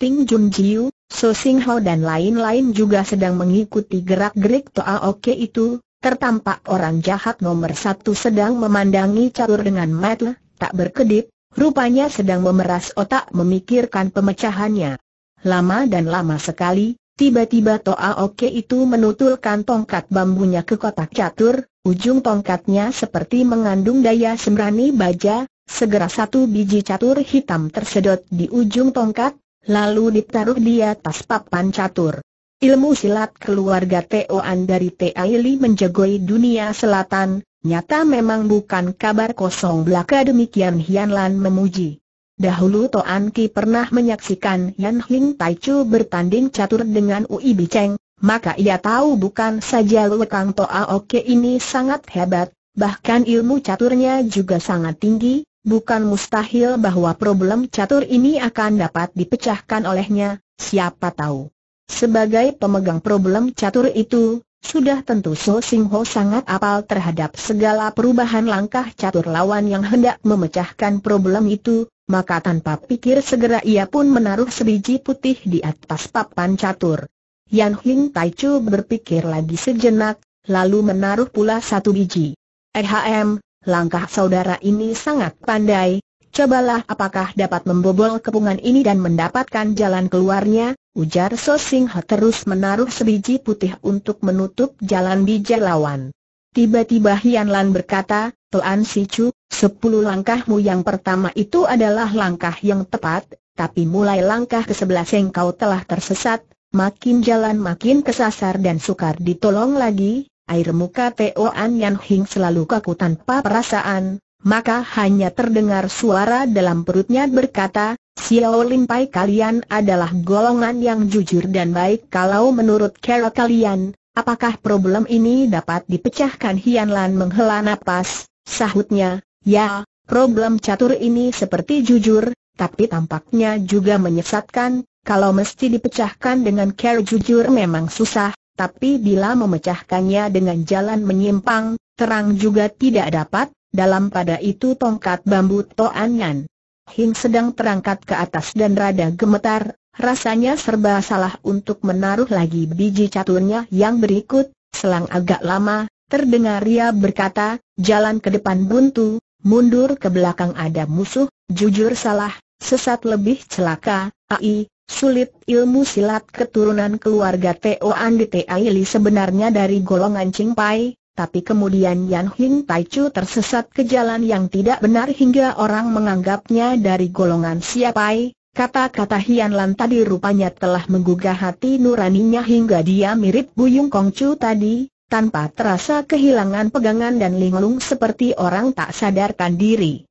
Ting Jun Jiu, So Sing Ho dan lain-lain juga sedang mengikuti gerak-gerik Toa Oke itu, tertampak orang jahat nomor satu sedang memandangi catur dengan mata tak berkedip, rupanya sedang memeras otak memikirkan pemecahannya. Lama dan lama sekali, Tiba-tiba Toa Oke itu menutulkan tongkat bambunya ke kotak catur, ujung tongkatnya seperti mengandung daya sembrani baja, segera satu biji catur hitam tersedot di ujung tongkat, lalu ditaruh di atas papan catur. Ilmu silat keluarga Teoan dari Teaili menjagoi dunia selatan, nyata memang bukan kabar kosong belaka demikian Hian memuji. Dahulu Toan Ki pernah menyaksikan Yan Hing Tai Chu bertanding catur dengan Ui Cheng, maka ia tahu bukan saja Lekang Toa Oke ini sangat hebat, bahkan ilmu caturnya juga sangat tinggi, bukan mustahil bahwa problem catur ini akan dapat dipecahkan olehnya, siapa tahu. Sebagai pemegang problem catur itu, sudah tentu So Sing Ho sangat apal terhadap segala perubahan langkah catur lawan yang hendak memecahkan problem itu, maka tanpa pikir segera ia pun menaruh sebiji putih di atas papan catur. Yan Hing Tai Chu berpikir lagi sejenak, lalu menaruh pula satu biji. EHM, langkah saudara ini sangat pandai, cobalah apakah dapat membobol kepungan ini dan mendapatkan jalan keluarnya, ujar So Sing Ha terus menaruh sebiji putih untuk menutup jalan biji lawan. Tiba-tiba Hian Lan berkata, Tuan Sichu, sepuluh langkahmu yang pertama itu adalah langkah yang tepat, tapi mulai langkah ke sebelas engkau telah tersesat, makin jalan makin kesasar dan sukar ditolong lagi, air muka Toan Yan Hing selalu kaku tanpa perasaan, maka hanya terdengar suara dalam perutnya berkata, Xiao Lin Pai kalian adalah golongan yang jujur dan baik kalau menurut kera kalian, apakah problem ini dapat dipecahkan Hian Lan menghela nafas. Sahutnya, ya, problem catur ini seperti jujur, tapi tampaknya juga menyesatkan, kalau mesti dipecahkan dengan care jujur memang susah, tapi bila memecahkannya dengan jalan menyimpang, terang juga tidak dapat, dalam pada itu tongkat bambu toanyan. Hing sedang terangkat ke atas dan rada gemetar, rasanya serba salah untuk menaruh lagi biji caturnya yang berikut, selang agak lama, terdengar ia berkata, jalan ke depan buntu, mundur ke belakang ada musuh, jujur salah, sesat lebih celaka, ai, sulit ilmu silat keturunan keluarga Teo Andi Li sebenarnya dari golongan Cingpai, tapi kemudian Yan Hing Tai Chu tersesat ke jalan yang tidak benar hingga orang menganggapnya dari golongan Siapai. Kata-kata Hian Lan tadi rupanya telah menggugah hati nuraninya hingga dia mirip Buyung Chu tadi, tanpa terasa kehilangan pegangan dan linglung seperti orang tak sadarkan diri.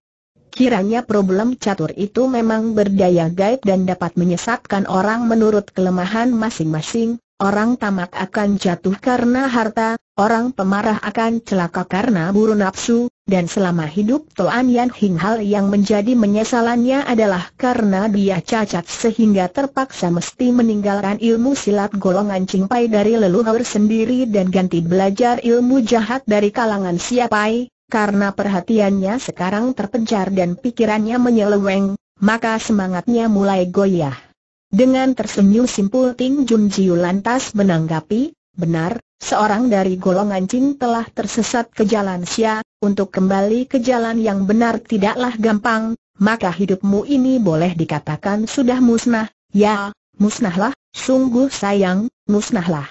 Kiranya problem catur itu memang berdaya gaib dan dapat menyesatkan orang menurut kelemahan masing-masing, orang tamak akan jatuh karena harta, orang pemarah akan celaka karena buru nafsu, dan selama hidup Toan Yan Hing hal yang menjadi menyesalannya adalah karena dia cacat sehingga terpaksa mesti meninggalkan ilmu silat golongan cingpai dari leluhur sendiri dan ganti belajar ilmu jahat dari kalangan siapai, karena perhatiannya sekarang terpencar dan pikirannya menyeleweng, maka semangatnya mulai goyah. Dengan tersenyum simpul Ting Jun Jiu lantas menanggapi, benar, seorang dari golongan Jin telah tersesat ke jalan Xia, untuk kembali ke jalan yang benar tidaklah gampang, maka hidupmu ini boleh dikatakan sudah musnah, ya, musnahlah, sungguh sayang, musnahlah.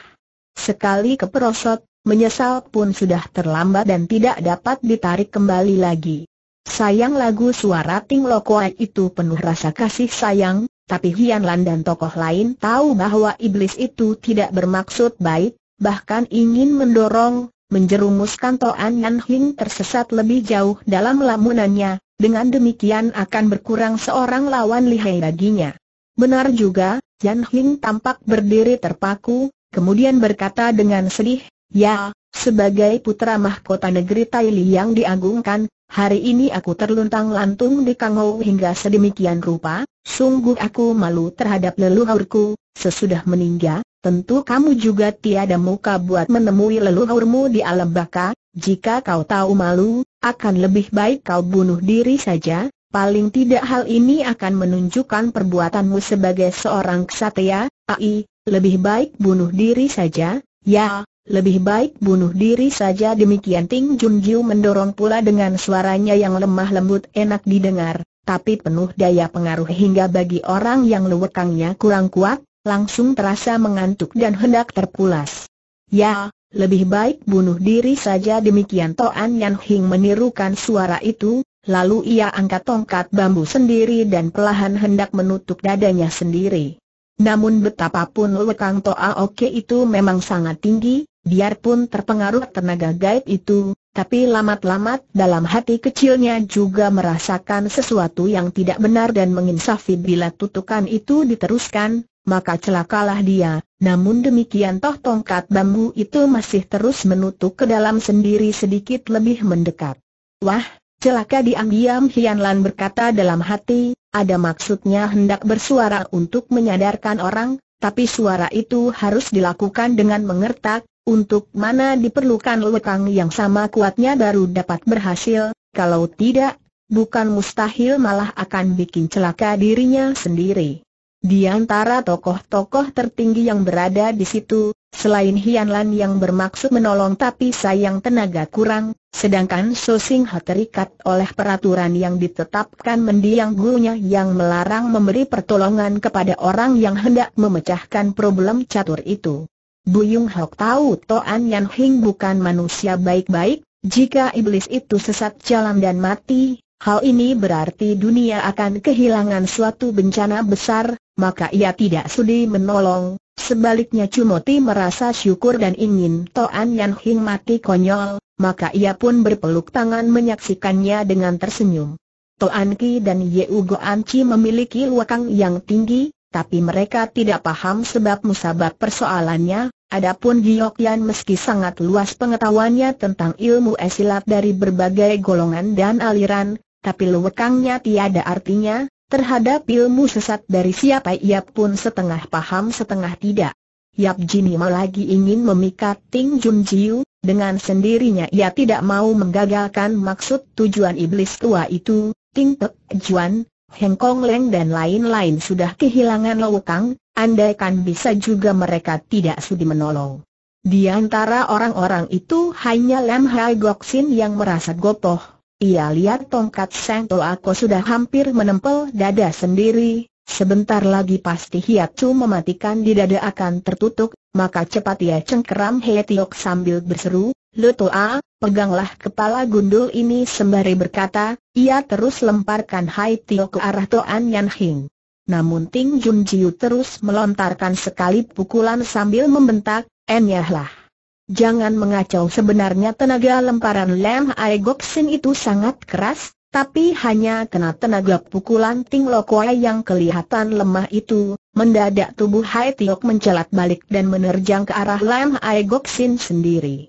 Sekali keperosot, menyesal pun sudah terlambat dan tidak dapat ditarik kembali lagi. Sayang lagu suara Ting Lokoai itu penuh rasa kasih sayang, tapi Hian Lan dan tokoh lain tahu bahwa iblis itu tidak bermaksud baik, bahkan ingin mendorong, menjerumuskan Toan Yan Hing tersesat lebih jauh dalam lamunannya, dengan demikian akan berkurang seorang lawan lihai baginya. Benar juga, Yan Hing tampak berdiri terpaku, kemudian berkata dengan sedih, Ya, sebagai putra mahkota negeri Li yang diagungkan, Hari ini aku terluntang lantung di Kangou hingga sedemikian rupa, sungguh aku malu terhadap leluhurku, sesudah meninggal, tentu kamu juga tiada muka buat menemui leluhurmu di alam baka, jika kau tahu malu, akan lebih baik kau bunuh diri saja, paling tidak hal ini akan menunjukkan perbuatanmu sebagai seorang ksatria. ai, lebih baik bunuh diri saja, ya, lebih baik bunuh diri saja demikian Ting Jun Jiu mendorong pula dengan suaranya yang lemah lembut enak didengar, tapi penuh daya pengaruh hingga bagi orang yang lewekangnya kurang kuat, langsung terasa mengantuk dan hendak terpulas. Ya, lebih baik bunuh diri saja demikian Toan Yan Hing menirukan suara itu, lalu ia angkat tongkat bambu sendiri dan perlahan hendak menutup dadanya sendiri. Namun betapapun lewekang Toa Oke itu memang sangat tinggi, Biarpun terpengaruh tenaga gaib itu, tapi lamat-lamat dalam hati kecilnya juga merasakan sesuatu yang tidak benar dan menginsafi bila tutukan itu diteruskan, maka celakalah dia. Namun demikian toh tongkat bambu itu masih terus menutup ke dalam sendiri sedikit lebih mendekat. Wah, celaka diam-diam Hian berkata dalam hati, ada maksudnya hendak bersuara untuk menyadarkan orang, tapi suara itu harus dilakukan dengan mengertak, untuk mana diperlukan lekang yang sama kuatnya baru dapat berhasil, kalau tidak, bukan mustahil malah akan bikin celaka dirinya sendiri. Di antara tokoh-tokoh tertinggi yang berada di situ, selain Hianlan yang bermaksud menolong tapi sayang tenaga kurang, sedangkan So Sing terikat oleh peraturan yang ditetapkan mendiang gurunya yang melarang memberi pertolongan kepada orang yang hendak memecahkan problem catur itu. Buyung Hok tahu Toan Yan Hing bukan manusia baik-baik, jika iblis itu sesat jalan dan mati, hal ini berarti dunia akan kehilangan suatu bencana besar, maka ia tidak sudi menolong, Sebaliknya Cumoti merasa syukur dan ingin Toan Yan Hing mati konyol, maka ia pun berpeluk tangan menyaksikannya dengan tersenyum. Toan Ki dan Ye Goan Chi memiliki luakang yang tinggi, tapi mereka tidak paham sebab musabab persoalannya, Adapun Yan meski sangat luas pengetahuannya tentang ilmu esilat dari berbagai golongan dan aliran, tapi lewekangnya tiada artinya, terhadap ilmu sesat dari siapa ia pun setengah paham setengah tidak. Yap Jinima lagi ingin memikat Ting Jun Jiu, dengan sendirinya ia tidak mau menggagalkan maksud tujuan iblis tua itu, Ting Tek Juan, Heng Kong Leng dan lain-lain sudah kehilangan andai andaikan bisa juga mereka tidak sudi menolong. Di antara orang-orang itu hanya Lam Hai Gok Sin yang merasa gopoh. Ia lihat tongkat seng Ako sudah hampir menempel dada sendiri, sebentar lagi pasti hiat Chu mematikan di dada akan tertutup, maka cepat ia cengkeram Tiok sambil berseru, Lutoa, peganglah kepala gundul ini sembari berkata, ia terus lemparkan Hai Tio ke arah Toan Yan Hing. Namun Ting Jun Jiu terus melontarkan sekali pukulan sambil membentak, enyahlah. Jangan mengacau sebenarnya tenaga lemparan Lam Ai Gok Sin itu sangat keras, tapi hanya kena tenaga pukulan Ting Kuai yang kelihatan lemah itu, mendadak tubuh Hai Tio mencelat balik dan menerjang ke arah Lam Ai Gok Sin sendiri.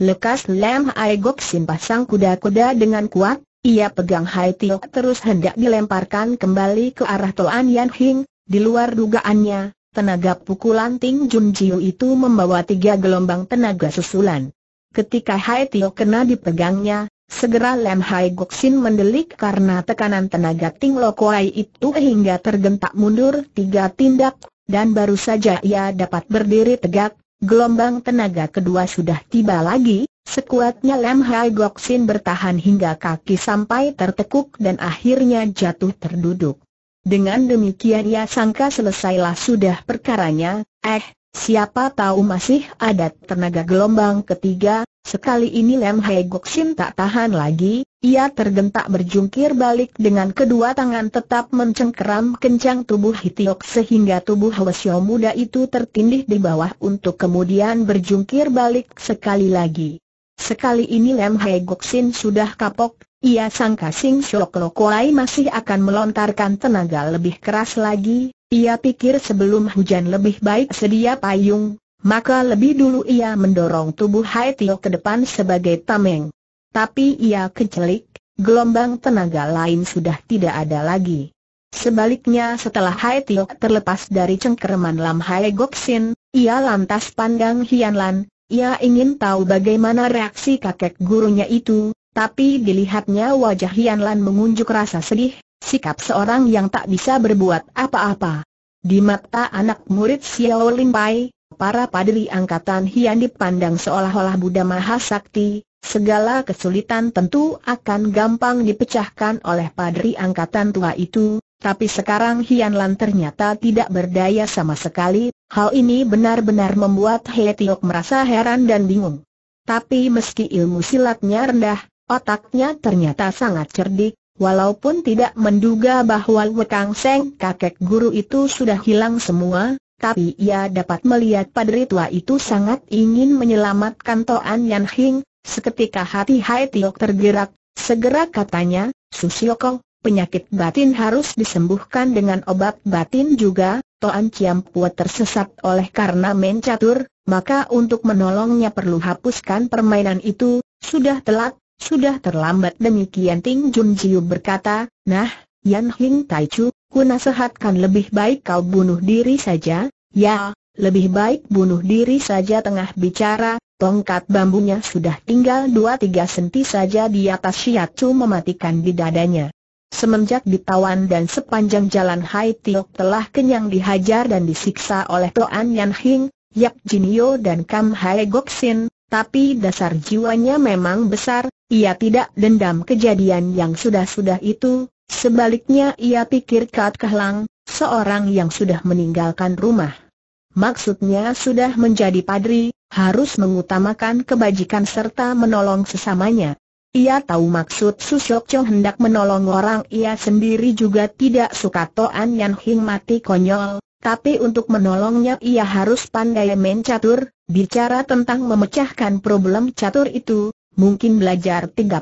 Lekas lem Hai Gok Sim pasang kuda-kuda dengan kuat, ia pegang Hai Tiok terus hendak dilemparkan kembali ke arah Toan Yan Hing, di luar dugaannya, tenaga pukulan Ting Jun Jiu itu membawa tiga gelombang tenaga susulan. Ketika Hai Tiok kena dipegangnya, segera Lem Hai Gok Sim mendelik karena tekanan tenaga Ting Lo Kuai itu hingga tergentak mundur tiga tindak, dan baru saja ia dapat berdiri tegak, Gelombang tenaga kedua sudah tiba lagi, sekuatnya Lam Hai Gok bertahan hingga kaki sampai tertekuk dan akhirnya jatuh terduduk. Dengan demikian ia sangka selesailah sudah perkaranya, eh, siapa tahu masih ada tenaga gelombang ketiga, Sekali ini Lem Hai Gok Sim tak tahan lagi, ia tergentak berjungkir balik dengan kedua tangan tetap mencengkeram kencang tubuh Hitiok sehingga tubuh Hwasyo muda itu tertindih di bawah untuk kemudian berjungkir balik sekali lagi. Sekali ini Lem Hai Gok Sim sudah kapok, ia sangka Sing Lo Kuai masih akan melontarkan tenaga lebih keras lagi, ia pikir sebelum hujan lebih baik sedia payung, maka lebih dulu ia mendorong tubuh Hai Tio ke depan sebagai tameng. Tapi ia kecelik, gelombang tenaga lain sudah tidak ada lagi. Sebaliknya setelah Hai Tio terlepas dari cengkeraman Lam Hai Goksin, ia lantas pandang Hian Lan, ia ingin tahu bagaimana reaksi kakek gurunya itu, tapi dilihatnya wajah Hian Lan mengunjuk rasa sedih, sikap seorang yang tak bisa berbuat apa-apa. Di mata anak murid Xiao Lin Pai para padri angkatan Hian dipandang seolah-olah Buddha Mahasakti, segala kesulitan tentu akan gampang dipecahkan oleh padri angkatan tua itu, tapi sekarang Hian Lan ternyata tidak berdaya sama sekali, hal ini benar-benar membuat He Tiok merasa heran dan bingung. Tapi meski ilmu silatnya rendah, otaknya ternyata sangat cerdik, Walaupun tidak menduga bahwa Wekang Seng kakek guru itu sudah hilang semua, tapi ia dapat melihat padri tua itu sangat ingin menyelamatkan Toan Yan Hing, seketika hati Hai Tiok tergerak, segera katanya, Susioko, penyakit batin harus disembuhkan dengan obat batin juga, Toan Chiam Puat tersesat oleh karena mencatur, maka untuk menolongnya perlu hapuskan permainan itu, sudah telat, sudah terlambat demikian Ting Jun Jiu berkata, nah, Yan Hing Tai Chu, ku nasihatkan lebih baik kau bunuh diri saja, Ya, lebih baik bunuh diri saja tengah bicara, tongkat bambunya sudah tinggal dua tiga senti saja di atas Shiatsu mematikan di dadanya. Semenjak ditawan dan sepanjang jalan Hai Tiok telah kenyang dihajar dan disiksa oleh Toan Yan Hing, Yap Jinio dan Kam Hai Goksin, tapi dasar jiwanya memang besar, ia tidak dendam kejadian yang sudah-sudah itu, sebaliknya ia pikir Kat Kehlang, seorang yang sudah meninggalkan rumah Maksudnya sudah menjadi padri, harus mengutamakan kebajikan serta menolong sesamanya. Ia tahu maksud Susok Chong hendak menolong orang ia sendiri juga tidak suka Toan Yan Hing mati konyol, tapi untuk menolongnya ia harus pandai main catur, bicara tentang memecahkan problem catur itu, mungkin belajar 30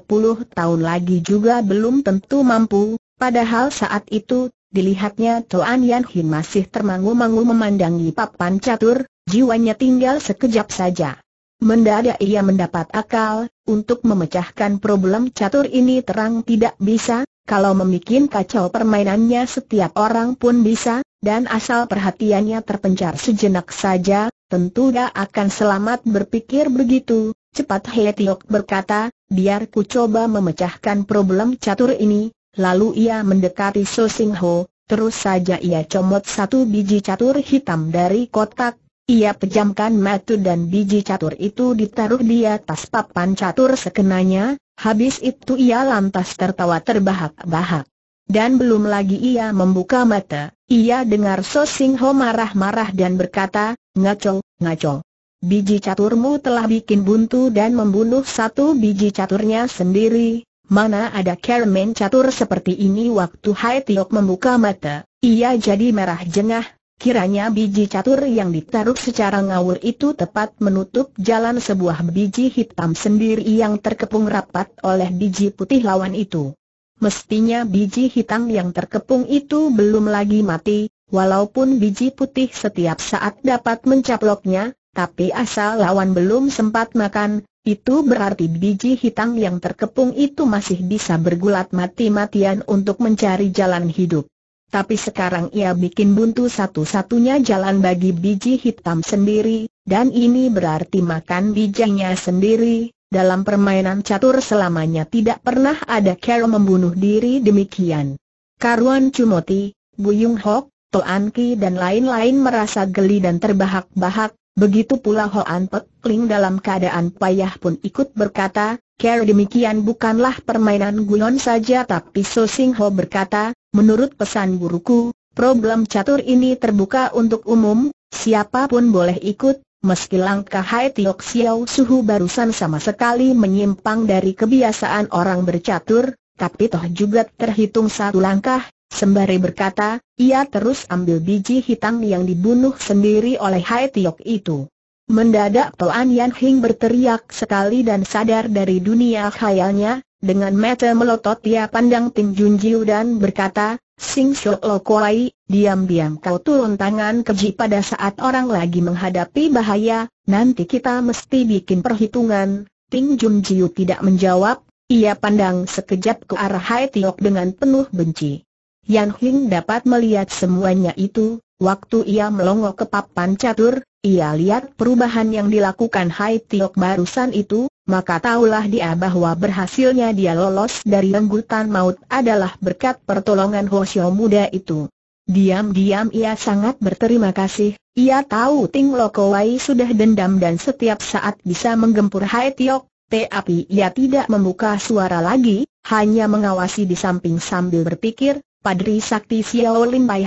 tahun lagi juga belum tentu mampu, padahal saat itu Dilihatnya Toan Yan Hin masih termangu-mangu memandangi papan catur, jiwanya tinggal sekejap saja. Mendadak ia mendapat akal, untuk memecahkan problem catur ini terang tidak bisa, kalau membuat kacau permainannya setiap orang pun bisa, dan asal perhatiannya terpencar sejenak saja, tentu dia akan selamat berpikir begitu. Cepat Hei Tiok berkata, biar ku coba memecahkan problem catur ini, Lalu ia mendekati So Sing Ho, terus saja ia comot satu biji catur hitam dari kotak. Ia pejamkan mata dan biji catur itu ditaruh di atas papan catur sekenanya, habis itu ia lantas tertawa terbahak-bahak. Dan belum lagi ia membuka mata, ia dengar So Sing Ho marah-marah dan berkata, ngaco, ngaco. Biji caturmu telah bikin buntu dan membunuh satu biji caturnya sendiri, Mana ada karmen catur seperti ini waktu Hai Tiok membuka mata, ia jadi merah jengah, kiranya biji catur yang ditaruh secara ngawur itu tepat menutup jalan sebuah biji hitam sendiri yang terkepung rapat oleh biji putih lawan itu. Mestinya biji hitam yang terkepung itu belum lagi mati, walaupun biji putih setiap saat dapat mencaploknya, tapi asal lawan belum sempat makan, itu berarti biji hitam yang terkepung itu masih bisa bergulat mati-matian untuk mencari jalan hidup. Tapi sekarang ia bikin buntu satu-satunya jalan bagi biji hitam sendiri, dan ini berarti makan bijinya sendiri, dalam permainan catur selamanya tidak pernah ada Carol membunuh diri demikian. Karuan Cumoti, Buyung Hok, Toan Ki dan lain-lain merasa geli dan terbahak-bahak, Begitu pula Hoan Pek Kling dalam keadaan payah pun ikut berkata, Kera demikian bukanlah permainan guyon saja tapi So Sing Ho berkata, menurut pesan guruku, problem catur ini terbuka untuk umum, siapapun boleh ikut, meski langkah Hai Tiok Siau Suhu barusan sama sekali menyimpang dari kebiasaan orang bercatur, tapi toh juga terhitung satu langkah, Sembari berkata, ia terus ambil biji hitam yang dibunuh sendiri oleh Hai Tiok itu. Mendadak Toan Yan Hing berteriak sekali dan sadar dari dunia khayalnya, dengan mata melotot ia pandang Ting Jun Jiu dan berkata, Sing Shok Lo Kuai, diam-diam kau turun tangan keji pada saat orang lagi menghadapi bahaya, nanti kita mesti bikin perhitungan. Ting Jun Jiu tidak menjawab, ia pandang sekejap ke arah Hai Tiok dengan penuh benci. Yan Hing dapat melihat semuanya itu, waktu ia melongo ke papan catur, ia lihat perubahan yang dilakukan Hai Tiok barusan itu, maka tahulah dia bahwa berhasilnya dia lolos dari lenggutan maut adalah berkat pertolongan Hoshio muda itu. Diam-diam ia sangat berterima kasih, ia tahu Ting Lokowai sudah dendam dan setiap saat bisa menggempur Hai Tiok, tapi ia tidak membuka suara lagi, hanya mengawasi di samping sambil berpikir, Padri Sakti Xiao Lim Pai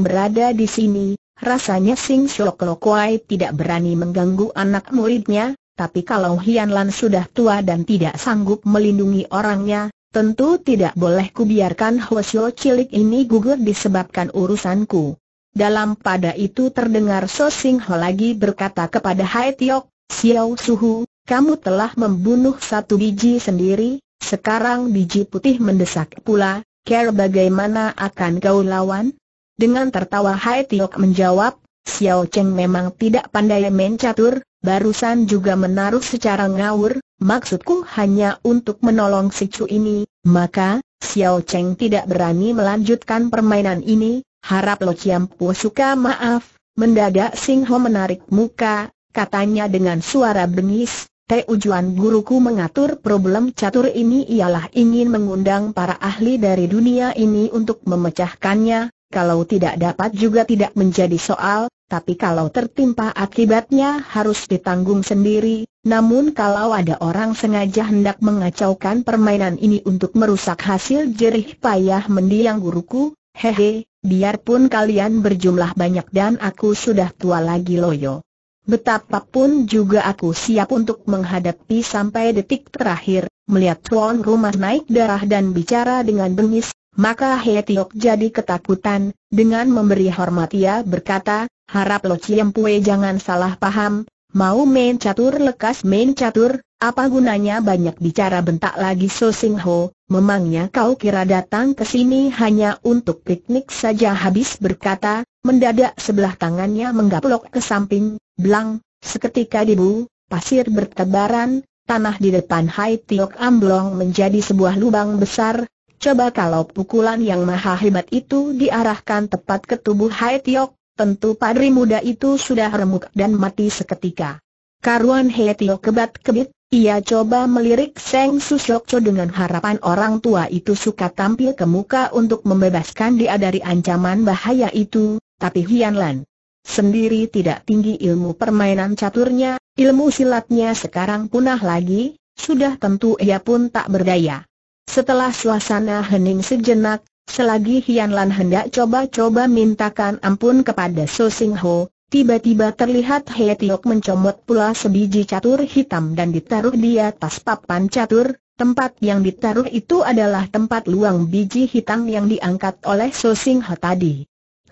berada di sini, rasanya Sing Shok Lo Kuai tidak berani mengganggu anak muridnya, tapi kalau Hian sudah tua dan tidak sanggup melindungi orangnya, tentu tidak boleh kubiarkan Hwasyo cilik ini gugur disebabkan urusanku. Dalam pada itu terdengar So Sing Ho lagi berkata kepada Hai Tiok, Xiao Suhu, kamu telah membunuh satu biji sendiri, sekarang biji putih mendesak pula, Care bagaimana akan kau lawan? Dengan tertawa Hai Tiok menjawab, Xiao Cheng memang tidak pandai main catur, barusan juga menaruh secara ngawur, maksudku hanya untuk menolong si Chu ini, maka, Xiao Cheng tidak berani melanjutkan permainan ini, harap Lo Chiam Pu suka maaf, mendadak Sing Ho menarik muka, katanya dengan suara bengis, Tujuan guruku mengatur problem catur ini ialah ingin mengundang para ahli dari dunia ini untuk memecahkannya, kalau tidak dapat juga tidak menjadi soal, tapi kalau tertimpa akibatnya harus ditanggung sendiri, namun kalau ada orang sengaja hendak mengacaukan permainan ini untuk merusak hasil jerih payah mendiang guruku, hehe, biarpun kalian berjumlah banyak dan aku sudah tua lagi loyo. Betapapun juga aku siap untuk menghadapi sampai detik terakhir, melihat tuan rumah naik darah dan bicara dengan bengis, maka He jadi ketakutan, dengan memberi hormat ia berkata, harap Lo Cium Pue jangan salah paham, mau main catur lekas main catur, apa gunanya banyak bicara bentak lagi So Sing Ho, memangnya kau kira datang ke sini hanya untuk piknik saja habis berkata, mendadak sebelah tangannya menggaplok ke samping, Blang, seketika dibu, pasir bertebaran, tanah di depan Hai Tiok Amblong menjadi sebuah lubang besar, coba kalau pukulan yang maha hebat itu diarahkan tepat ke tubuh Hai Tiok, tentu padri muda itu sudah remuk dan mati seketika. Karuan Hai Tiok kebat-kebit, ia coba melirik Seng Cho dengan harapan orang tua itu suka tampil ke muka untuk membebaskan dia dari ancaman bahaya itu, tapi Hian Lan Sendiri tidak tinggi ilmu permainan caturnya, ilmu silatnya sekarang punah lagi, sudah tentu ia pun tak berdaya. Setelah suasana hening sejenak, selagi Hian Lan hendak coba-coba mintakan ampun kepada So Sing Ho, tiba-tiba terlihat He Tiok mencomot pula sebiji catur hitam dan ditaruh di atas papan catur, Tempat yang ditaruh itu adalah tempat luang biji hitam yang diangkat oleh So Sing Ho tadi.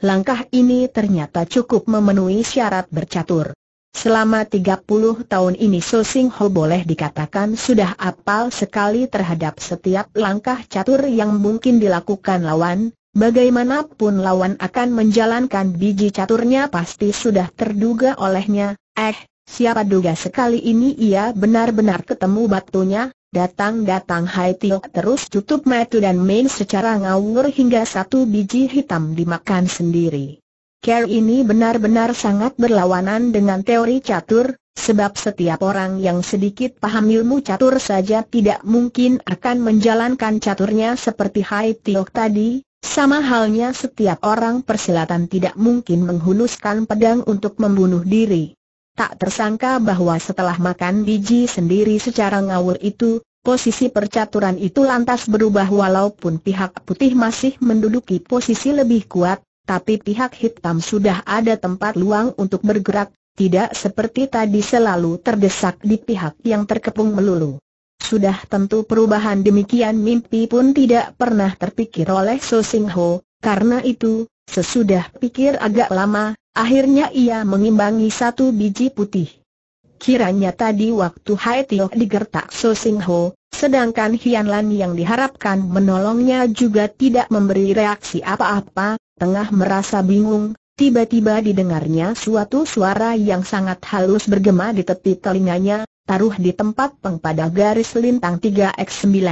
Langkah ini ternyata cukup memenuhi syarat bercatur. Selama 30 tahun ini So Sing Ho boleh dikatakan sudah apal sekali terhadap setiap langkah catur yang mungkin dilakukan lawan, bagaimanapun lawan akan menjalankan biji caturnya pasti sudah terduga olehnya, eh, siapa duga sekali ini ia benar-benar ketemu batunya, Datang-datang Hai Tio terus tutup mata dan main secara ngawur hingga satu biji hitam dimakan sendiri. Care ini benar-benar sangat berlawanan dengan teori catur, sebab setiap orang yang sedikit paham ilmu catur saja tidak mungkin akan menjalankan caturnya seperti Hai Tio tadi, sama halnya setiap orang persilatan tidak mungkin menghunuskan pedang untuk membunuh diri. Tak tersangka bahwa setelah makan biji sendiri secara ngawur itu, posisi percaturan itu lantas berubah walaupun pihak putih masih menduduki posisi lebih kuat, tapi pihak hitam sudah ada tempat luang untuk bergerak, tidak seperti tadi selalu terdesak di pihak yang terkepung melulu. Sudah tentu perubahan demikian mimpi pun tidak pernah terpikir oleh So Sing Ho, karena itu, sesudah pikir agak lama, Akhirnya ia mengimbangi satu biji putih. Kiranya tadi waktu Hai Tio digertak So Sing Ho, sedangkan Hian Lan yang diharapkan menolongnya juga tidak memberi reaksi apa-apa, tengah merasa bingung, tiba-tiba didengarnya suatu suara yang sangat halus bergema di tepi telinganya, taruh di tempat pengpada garis lintang 3X9.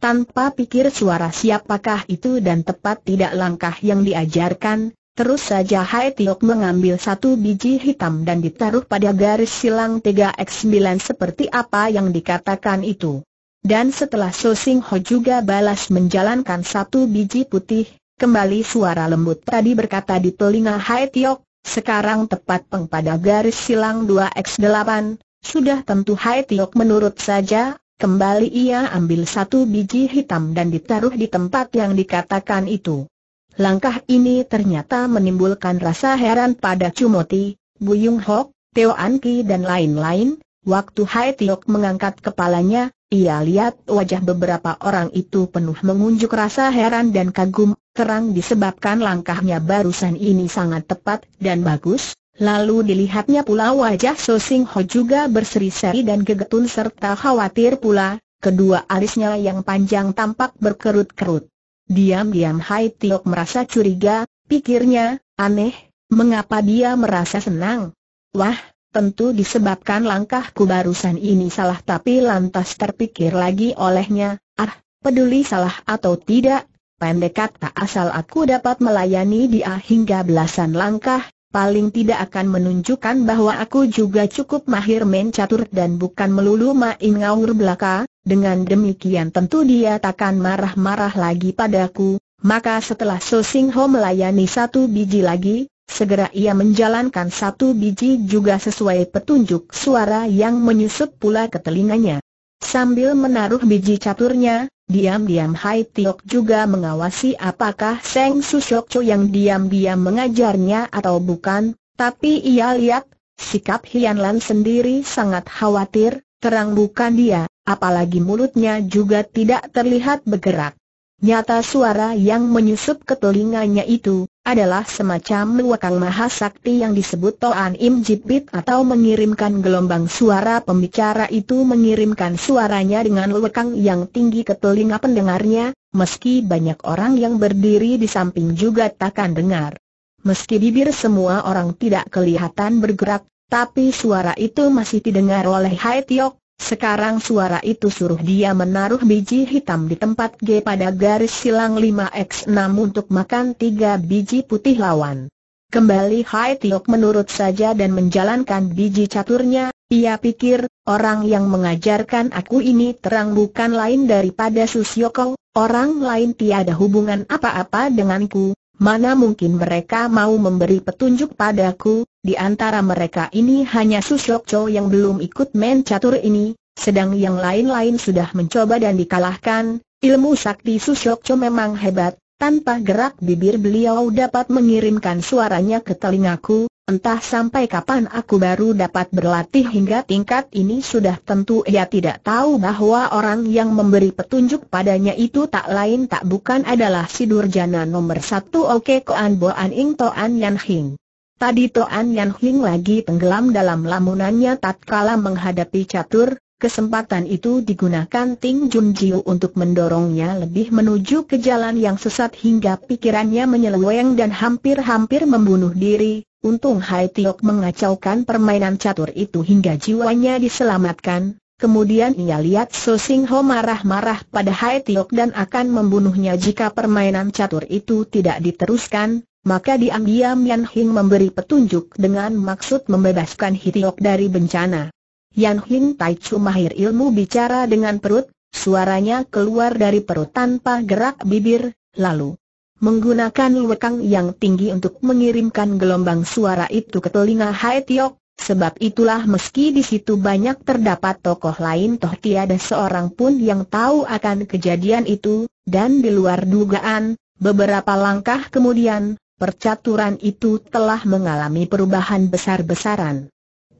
Tanpa pikir suara siapakah itu dan tepat tidak langkah yang diajarkan, Terus saja Hai Tiok mengambil satu biji hitam dan ditaruh pada garis silang 3X9 seperti apa yang dikatakan itu. Dan setelah So Sing Ho juga balas menjalankan satu biji putih, kembali suara lembut tadi berkata di telinga Hai Tiok, sekarang tepat peng pada garis silang 2X8, sudah tentu Hai Tiok menurut saja, kembali ia ambil satu biji hitam dan ditaruh di tempat yang dikatakan itu. Langkah ini ternyata menimbulkan rasa heran pada Cumoti, Yung Hok, Teo Anki dan lain-lain. Waktu Hai Tiok mengangkat kepalanya, ia lihat wajah beberapa orang itu penuh mengunjuk rasa heran dan kagum, terang disebabkan langkahnya barusan ini sangat tepat dan bagus, Lalu dilihatnya pula wajah So Sing Ho juga berseri-seri dan gegetun serta khawatir pula, kedua alisnya yang panjang tampak berkerut-kerut. Diam-diam Hai Tiok merasa curiga, pikirnya, aneh, mengapa dia merasa senang? Wah, tentu disebabkan langkahku barusan ini salah tapi lantas terpikir lagi olehnya, ah, peduli salah atau tidak, pendek kata asal aku dapat melayani dia hingga belasan langkah, paling tidak akan menunjukkan bahwa aku juga cukup mahir main catur dan bukan melulu main ngawur belaka, dengan demikian tentu dia takkan marah-marah lagi padaku, maka setelah So Sing Ho melayani satu biji lagi, segera ia menjalankan satu biji juga sesuai petunjuk suara yang menyusup pula ke telinganya. Sambil menaruh biji caturnya, Diam-diam Hai Tiok juga mengawasi apakah Seng Shok Cho yang diam-diam mengajarnya atau bukan, tapi ia lihat, sikap Hian Lan sendiri sangat khawatir, terang bukan dia, apalagi mulutnya juga tidak terlihat bergerak. Nyata suara yang menyusup ke telinganya itu, adalah semacam wakang mahasakti yang disebut Toan Im Jibit atau mengirimkan gelombang suara pembicara itu mengirimkan suaranya dengan wakang yang tinggi ke telinga pendengarnya, meski banyak orang yang berdiri di samping juga takkan dengar. Meski bibir semua orang tidak kelihatan bergerak, tapi suara itu masih didengar oleh Hai Tiok, sekarang suara itu suruh dia menaruh biji hitam di tempat G pada garis silang 5x6 untuk makan tiga biji putih lawan. Kembali Hai Tiok menurut saja dan menjalankan biji caturnya, ia pikir, orang yang mengajarkan aku ini terang bukan lain daripada Susyoko, orang lain tiada hubungan apa-apa denganku, Mana mungkin mereka mau memberi petunjuk padaku, di antara mereka ini hanya Susok Cho yang belum ikut main catur ini, sedang yang lain-lain sudah mencoba dan dikalahkan, ilmu sakti Susok Cho memang hebat, tanpa gerak bibir beliau dapat mengirimkan suaranya ke telingaku, entah sampai kapan aku baru dapat berlatih hingga tingkat ini sudah tentu ia tidak tahu bahwa orang yang memberi petunjuk padanya itu tak lain tak bukan adalah si Durjana nomor satu Oke Koan Boan Ing Toan Yan Hing. Tadi Toan Yan Hing lagi tenggelam dalam lamunannya tatkala menghadapi catur, Kesempatan itu digunakan Ting Jun Jiu untuk mendorongnya lebih menuju ke jalan yang sesat hingga pikirannya menyeleweng dan hampir-hampir membunuh diri. Untung Hai Tiok mengacaukan permainan catur itu hingga jiwanya diselamatkan. Kemudian ia lihat So Sing Ho marah-marah pada Hai Tiok dan akan membunuhnya jika permainan catur itu tidak diteruskan. Maka diam-diam Yan Hing memberi petunjuk dengan maksud membebaskan Tiok dari bencana. Yan Hing Tai Chu mahir ilmu bicara dengan perut, suaranya keluar dari perut tanpa gerak bibir, lalu menggunakan lekang yang tinggi untuk mengirimkan gelombang suara itu ke telinga Hai Tiok, sebab itulah meski di situ banyak terdapat tokoh lain toh tiada seorang pun yang tahu akan kejadian itu, dan di luar dugaan, beberapa langkah kemudian, percaturan itu telah mengalami perubahan besar-besaran.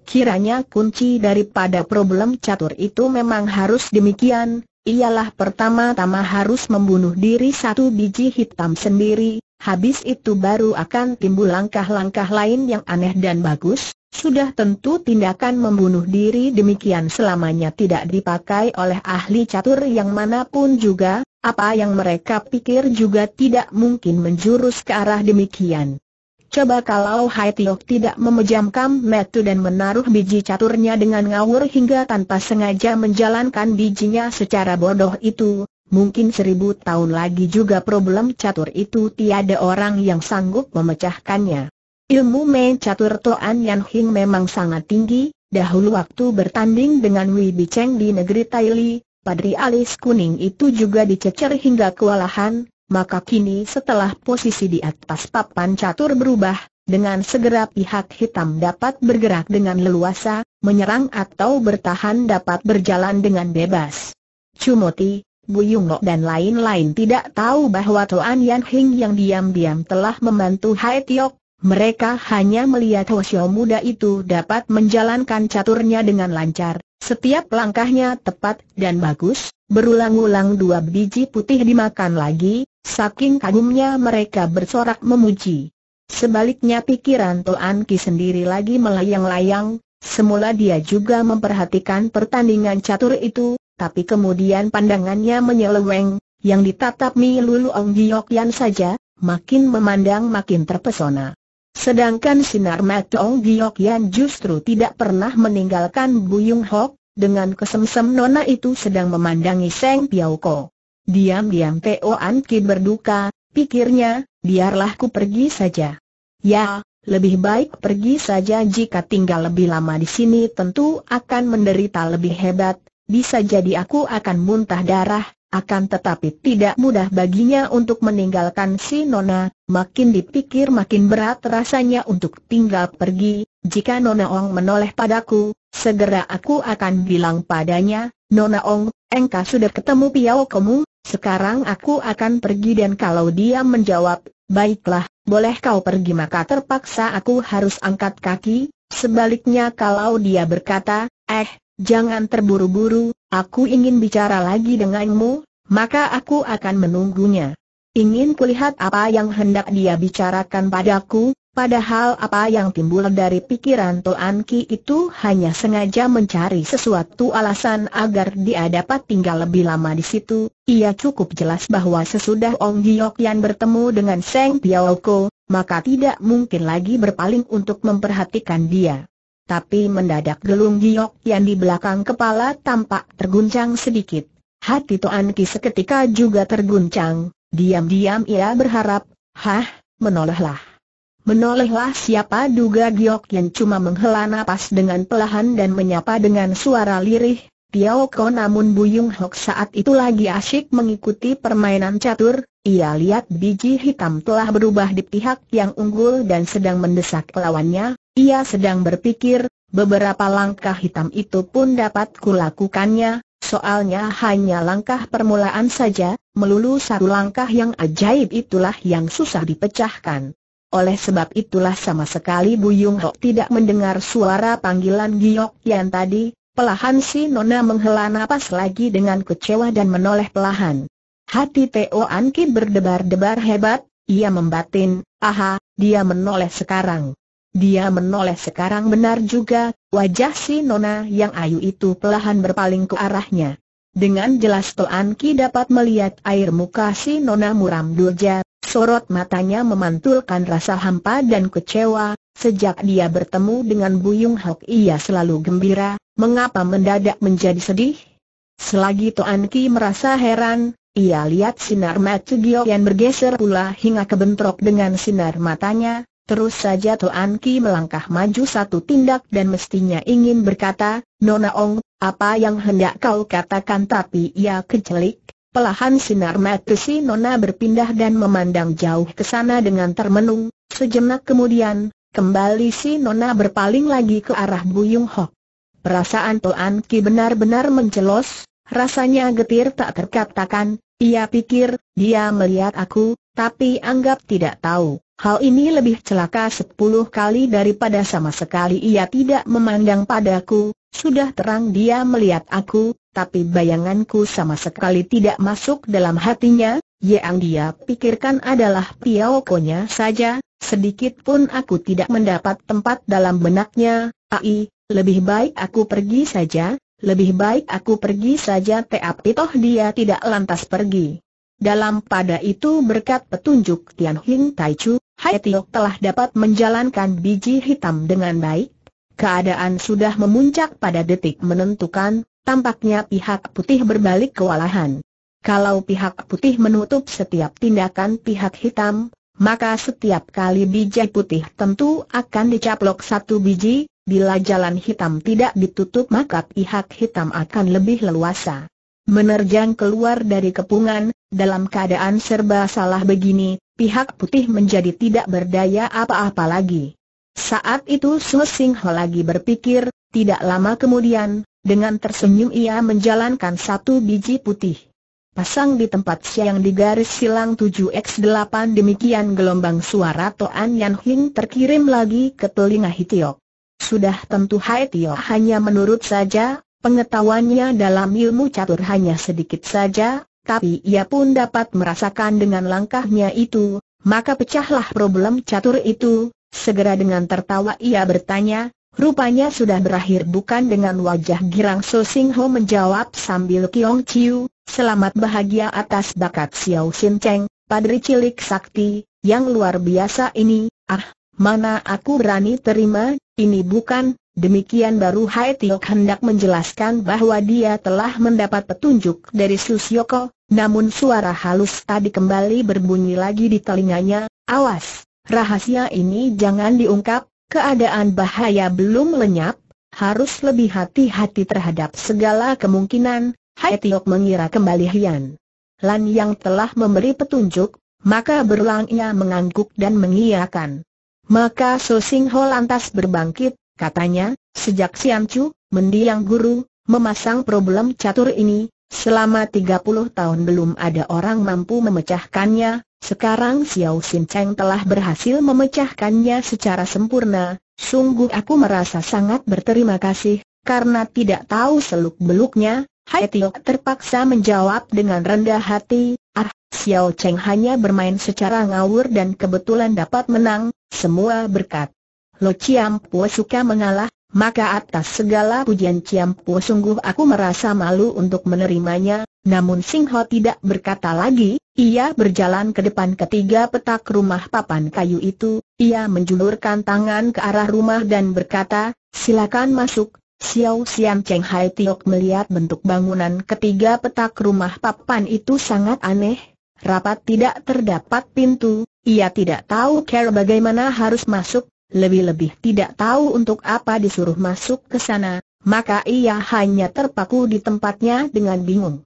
Kiranya kunci daripada problem catur itu memang harus demikian, ialah pertama-tama harus membunuh diri satu biji hitam sendiri, habis itu baru akan timbul langkah-langkah lain yang aneh dan bagus, sudah tentu tindakan membunuh diri demikian selamanya tidak dipakai oleh ahli catur yang manapun juga, apa yang mereka pikir juga tidak mungkin menjurus ke arah demikian. Coba kalau Hai Tiok tidak memejamkan metu dan menaruh biji caturnya dengan ngawur hingga tanpa sengaja menjalankan bijinya secara bodoh itu, mungkin seribu tahun lagi juga problem catur itu tiada orang yang sanggup memecahkannya. Ilmu main catur Toan Yan Hing memang sangat tinggi, dahulu waktu bertanding dengan Wei Bicheng di negeri Taili, Padri alis kuning itu juga dicecer hingga kewalahan, maka kini setelah posisi di atas papan catur berubah, dengan segera pihak hitam dapat bergerak dengan leluasa, menyerang atau bertahan dapat berjalan dengan bebas. Cumoti, Buyung dan lain-lain tidak tahu bahwa Toan Yan Hing yang diam-diam telah membantu Hai Tiok, mereka hanya melihat Hosio muda itu dapat menjalankan caturnya dengan lancar, setiap langkahnya tepat dan bagus, berulang-ulang dua biji putih dimakan lagi, Saking kagumnya mereka bersorak memuji. Sebaliknya pikiran Toan Ki sendiri lagi melayang-layang, semula dia juga memperhatikan pertandingan catur itu, tapi kemudian pandangannya menyeleweng, yang ditatap Mi Lulu Ong Yan saja, makin memandang makin terpesona. Sedangkan sinar mata Ong Yan justru tidak pernah meninggalkan Buyung Hok, dengan kesemsem nona itu sedang memandangi Seng Ko. Diam-diam PO An berduka, pikirnya, biarlah ku pergi saja. Ya, lebih baik pergi saja jika tinggal lebih lama di sini tentu akan menderita lebih hebat, bisa jadi aku akan muntah darah, akan tetapi tidak mudah baginya untuk meninggalkan si Nona, makin dipikir makin berat rasanya untuk tinggal pergi, jika Nona Ong menoleh padaku, segera aku akan bilang padanya, Nona Ong, engkau sudah ketemu Piao kamu, sekarang aku akan pergi dan kalau dia menjawab, baiklah, boleh kau pergi maka terpaksa aku harus angkat kaki, sebaliknya kalau dia berkata, eh, jangan terburu-buru, aku ingin bicara lagi denganmu, maka aku akan menunggunya. Ingin kulihat apa yang hendak dia bicarakan padaku, Padahal apa yang timbul dari pikiran Toan Ki itu hanya sengaja mencari sesuatu alasan agar dia dapat tinggal lebih lama di situ. Ia cukup jelas bahwa sesudah Ong Giok Yan bertemu dengan Seng Piao Ko, maka tidak mungkin lagi berpaling untuk memperhatikan dia. Tapi mendadak gelung Giok Yan di belakang kepala tampak terguncang sedikit. Hati Toan Ki seketika juga terguncang. Diam-diam ia berharap, hah, menolehlah. Menolehlah siapa duga Giok yang cuma menghela nafas dengan pelahan dan menyapa dengan suara lirih, Tiao Ko namun Buyung Hok saat itu lagi asyik mengikuti permainan catur, ia lihat biji hitam telah berubah di pihak yang unggul dan sedang mendesak lawannya, ia sedang berpikir, beberapa langkah hitam itu pun dapat kulakukannya, soalnya hanya langkah permulaan saja, melulu satu langkah yang ajaib itulah yang susah dipecahkan. Oleh sebab itulah sama sekali Buyung Hok tidak mendengar suara panggilan Giok yang tadi, pelahan si Nona menghela nafas lagi dengan kecewa dan menoleh pelahan. Hati Teo An Ki berdebar-debar hebat, ia membatin, aha, dia menoleh sekarang. Dia menoleh sekarang benar juga, wajah si Nona yang ayu itu pelahan berpaling ke arahnya. Dengan jelas Toan Ki dapat melihat air muka si Nona Muram Durja, sorot matanya memantulkan rasa hampa dan kecewa, sejak dia bertemu dengan Buyung Hok ia selalu gembira, mengapa mendadak menjadi sedih? Selagi Toan Ki merasa heran, ia lihat sinar mata Gio yang bergeser pula hingga kebentrok dengan sinar matanya, Terus saja Toan Ki melangkah maju satu tindak dan mestinya ingin berkata, Nona Ong, apa yang hendak kau katakan tapi ia kecelik, Pelahan sinar mata si Nona berpindah dan memandang jauh ke sana dengan termenung, sejenak kemudian, kembali si Nona berpaling lagi ke arah Buyung Hok. Perasaan Toan Ki benar-benar mencelos, rasanya getir tak terkatakan, ia pikir, dia melihat aku, tapi anggap tidak tahu. Hal ini lebih celaka sepuluh kali daripada sama sekali ia tidak memandang padaku, sudah terang dia melihat aku, tapi bayanganku sama sekali tidak masuk dalam hatinya, yang dia pikirkan adalah piaokonya saja, sedikit pun aku tidak mendapat tempat dalam benaknya, ai, lebih baik aku pergi saja, lebih baik aku pergi saja tapi toh dia tidak lantas pergi. Dalam pada itu berkat petunjuk Tian Hing Tai Chu, Hai Tio telah dapat menjalankan biji hitam dengan baik, Keadaan sudah memuncak pada detik menentukan, tampaknya pihak putih berbalik kewalahan. Kalau pihak putih menutup setiap tindakan pihak hitam, maka setiap kali biji putih tentu akan dicaplok satu biji, bila jalan hitam tidak ditutup maka pihak hitam akan lebih leluasa. Menerjang keluar dari kepungan, dalam keadaan serba salah begini, pihak putih menjadi tidak berdaya apa-apa lagi. Saat itu Su Sing Ho lagi berpikir, tidak lama kemudian, dengan tersenyum ia menjalankan satu biji putih. Pasang di tempat siang di garis silang 7x8 demikian gelombang suara Toan Yan Hing terkirim lagi ke telinga Hitiok. Sudah tentu Hai Tio hanya menurut saja, pengetahuannya dalam ilmu catur hanya sedikit saja, tapi ia pun dapat merasakan dengan langkahnya itu, maka pecahlah problem catur itu, Segera dengan tertawa ia bertanya, rupanya sudah berakhir bukan dengan wajah girang So Sing Ho menjawab sambil Kiong Chiu, selamat bahagia atas bakat Xiao Sin Cheng, padri cilik sakti, yang luar biasa ini, ah, mana aku berani terima, ini bukan, demikian baru Hai Tiok hendak menjelaskan bahwa dia telah mendapat petunjuk dari Susyoko, namun suara halus tadi kembali berbunyi lagi di telinganya, awas, Rahasia ini jangan diungkap, keadaan bahaya belum lenyap, harus lebih hati-hati terhadap segala kemungkinan, Hai Tiok mengira kembali Hian. Lan yang telah memberi petunjuk, maka berulang ia mengangguk dan mengiyakan. Maka So Sing Ho lantas berbangkit, katanya, sejak Siam Chu, mendiang guru, memasang problem catur ini, Selama 30 tahun belum ada orang mampu memecahkannya, sekarang Xiao Xin Cheng telah berhasil memecahkannya secara sempurna, sungguh aku merasa sangat berterima kasih, karena tidak tahu seluk-beluknya, Hai Tio terpaksa menjawab dengan rendah hati, ah, Xiao Cheng hanya bermain secara ngawur dan kebetulan dapat menang, semua berkat. Lo Chiam Pua suka mengalah, maka atas segala pujian Ciampu sungguh aku merasa malu untuk menerimanya, namun Sing Ho tidak berkata lagi, ia berjalan ke depan ketiga petak rumah papan kayu itu, ia menjulurkan tangan ke arah rumah dan berkata, silakan masuk, Xiao Xian Cheng Hai Tiok melihat bentuk bangunan ketiga petak rumah papan itu sangat aneh, rapat tidak terdapat pintu, ia tidak tahu cara bagaimana harus masuk, lebih-lebih tidak tahu untuk apa disuruh masuk ke sana, maka ia hanya terpaku di tempatnya dengan bingung.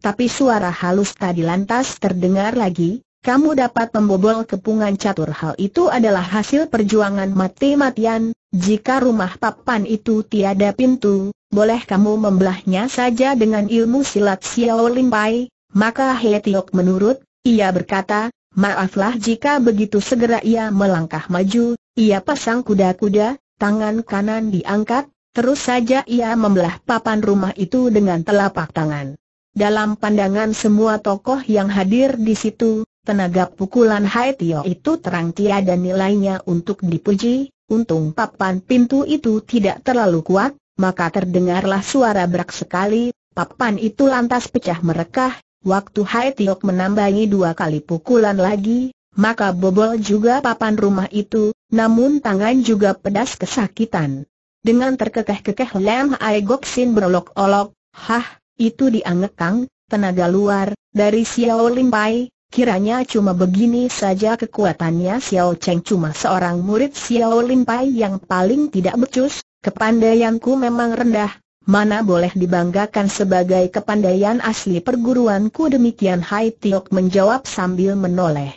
Tapi suara halus tadi lantas terdengar lagi, kamu dapat membobol kepungan catur hal itu adalah hasil perjuangan mati-matian, jika rumah papan itu tiada pintu, boleh kamu membelahnya saja dengan ilmu silat Xiao Limpai, maka He Tiok menurut, ia berkata, maaflah jika begitu segera ia melangkah maju, ia pasang kuda-kuda, tangan kanan diangkat, terus saja ia membelah papan rumah itu dengan telapak tangan. Dalam pandangan semua tokoh yang hadir di situ, tenaga pukulan Hai Tio itu terang tiada nilainya untuk dipuji, untung papan pintu itu tidak terlalu kuat, maka terdengarlah suara berak sekali, papan itu lantas pecah merekah, waktu Hai Tio menambahi dua kali pukulan lagi, maka bobol juga papan rumah itu, namun tangan juga pedas kesakitan. Dengan terkekeh-kekeh Lam Ai Sin berolok-olok, hah, itu diangekang, tenaga luar, dari Xiao Lim Pai. Kiranya cuma begini saja kekuatannya Xiao Cheng cuma seorang murid Xiao Lim Pai yang paling tidak becus, kepandaianku memang rendah, mana boleh dibanggakan sebagai kepandaian asli perguruanku demikian Hai Tiok menjawab sambil menoleh.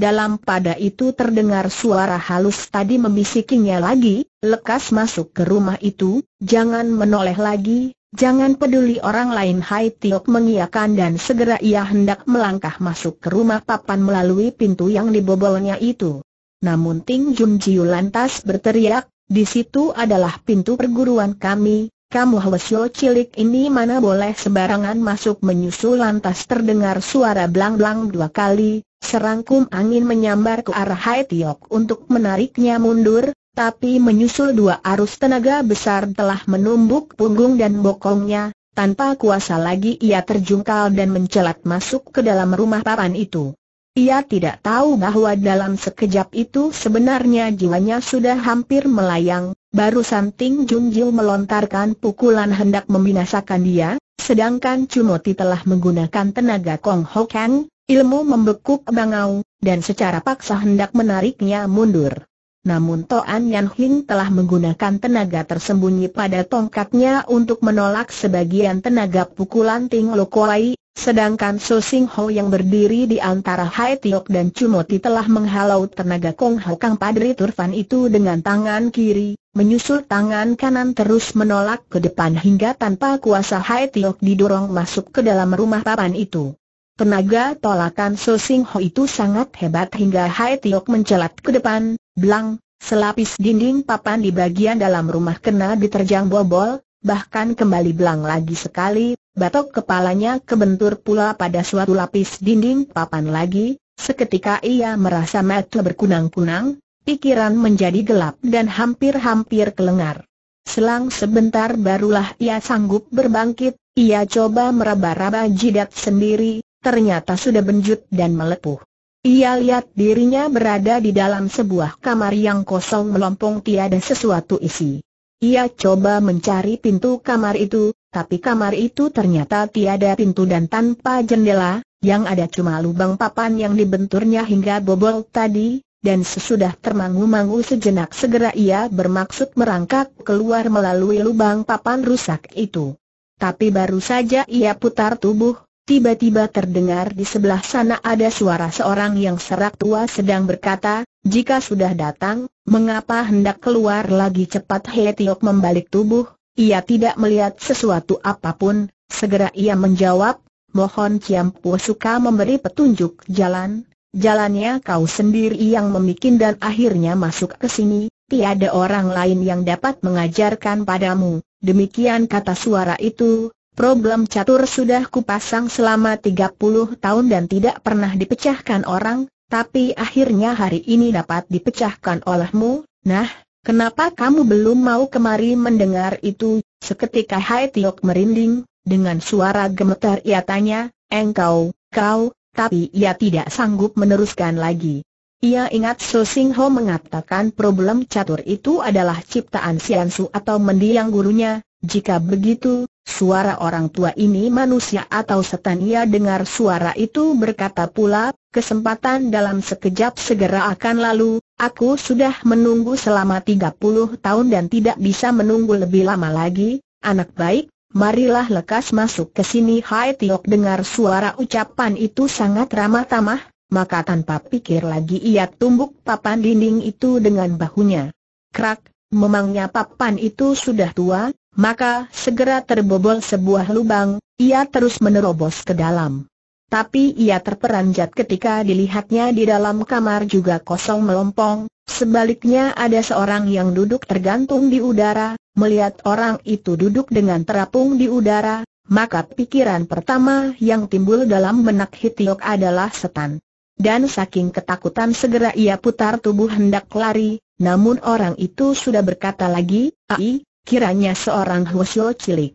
Dalam pada itu terdengar suara halus tadi membisikinya lagi, lekas masuk ke rumah itu, jangan menoleh lagi, jangan peduli orang lain Hai Tiok mengiakan dan segera ia hendak melangkah masuk ke rumah papan melalui pintu yang dibobolnya itu. Namun Ting Jun Jiu lantas berteriak, di situ adalah pintu perguruan kami, kamu Hwasyo cilik ini mana boleh sebarangan masuk menyusul lantas terdengar suara blang-blang dua kali, Serangkum angin menyambar ke arah Hai Tiok untuk menariknya mundur, tapi menyusul dua arus tenaga besar telah menumbuk punggung dan bokongnya, tanpa kuasa lagi ia terjungkal dan mencelat masuk ke dalam rumah papan itu. Ia tidak tahu bahwa dalam sekejap itu sebenarnya jiwanya sudah hampir melayang, baru Santing Jungjil melontarkan pukulan hendak membinasakan dia, sedangkan Cumoti telah menggunakan tenaga Kong Ho Kang, Ilmu membekuk bangau, dan secara paksa hendak menariknya mundur. Namun Toan Yan Hing telah menggunakan tenaga tersembunyi pada tongkatnya untuk menolak sebagian tenaga pukulan Ting Kuai, sedangkan So Sing Ho yang berdiri di antara Hai Tiok dan Cumoti telah menghalau tenaga Kong Ho Kang Padri Turfan itu dengan tangan kiri, menyusul tangan kanan terus menolak ke depan hingga tanpa kuasa Hai Tiok didorong masuk ke dalam rumah papan itu. Tenaga tolakan So Sing Ho itu sangat hebat hingga Hai Tiok mencelat ke depan, belang, selapis dinding papan di bagian dalam rumah kena diterjang bobol, bahkan kembali belang lagi sekali, batok kepalanya kebentur pula pada suatu lapis dinding papan lagi, seketika ia merasa mata berkunang-kunang, pikiran menjadi gelap dan hampir-hampir kelengar. Selang sebentar barulah ia sanggup berbangkit, ia coba meraba-raba jidat sendiri, ternyata sudah benjut dan melepuh. Ia lihat dirinya berada di dalam sebuah kamar yang kosong melompong tiada sesuatu isi. Ia coba mencari pintu kamar itu, tapi kamar itu ternyata tiada pintu dan tanpa jendela, yang ada cuma lubang papan yang dibenturnya hingga bobol tadi, dan sesudah termangu-mangu sejenak segera ia bermaksud merangkak keluar melalui lubang papan rusak itu. Tapi baru saja ia putar tubuh, Tiba-tiba terdengar di sebelah sana ada suara seorang yang serak tua sedang berkata, jika sudah datang, mengapa hendak keluar lagi cepat Hetiok membalik tubuh, ia tidak melihat sesuatu apapun, segera ia menjawab, mohon Ciampu suka memberi petunjuk jalan, jalannya kau sendiri yang memikin dan akhirnya masuk ke sini, tiada orang lain yang dapat mengajarkan padamu, demikian kata suara itu, Problem catur sudah kupasang selama 30 tahun dan tidak pernah dipecahkan orang, tapi akhirnya hari ini dapat dipecahkan olehmu. Nah, kenapa kamu belum mau kemari mendengar itu? Seketika Hai Tiok merinding, dengan suara gemetar ia tanya, engkau, kau, tapi ia tidak sanggup meneruskan lagi. Ia ingat So Sing Ho mengatakan problem catur itu adalah ciptaan Sian Su atau mendiang gurunya, jika begitu, Suara orang tua ini manusia atau setan ia dengar suara itu berkata pula, kesempatan dalam sekejap segera akan lalu, aku sudah menunggu selama 30 tahun dan tidak bisa menunggu lebih lama lagi, anak baik, marilah lekas masuk ke sini Hai Tiok dengar suara ucapan itu sangat ramah tamah, maka tanpa pikir lagi ia tumbuk papan dinding itu dengan bahunya. Krak, memangnya papan itu sudah tua, maka segera terbobol sebuah lubang, ia terus menerobos ke dalam. Tapi ia terperanjat ketika dilihatnya di dalam kamar juga kosong melompong, sebaliknya ada seorang yang duduk tergantung di udara, melihat orang itu duduk dengan terapung di udara, maka pikiran pertama yang timbul dalam benak Hitiok adalah setan. Dan saking ketakutan segera ia putar tubuh hendak lari, namun orang itu sudah berkata lagi, Ai, kiranya seorang Hwasyo cilik.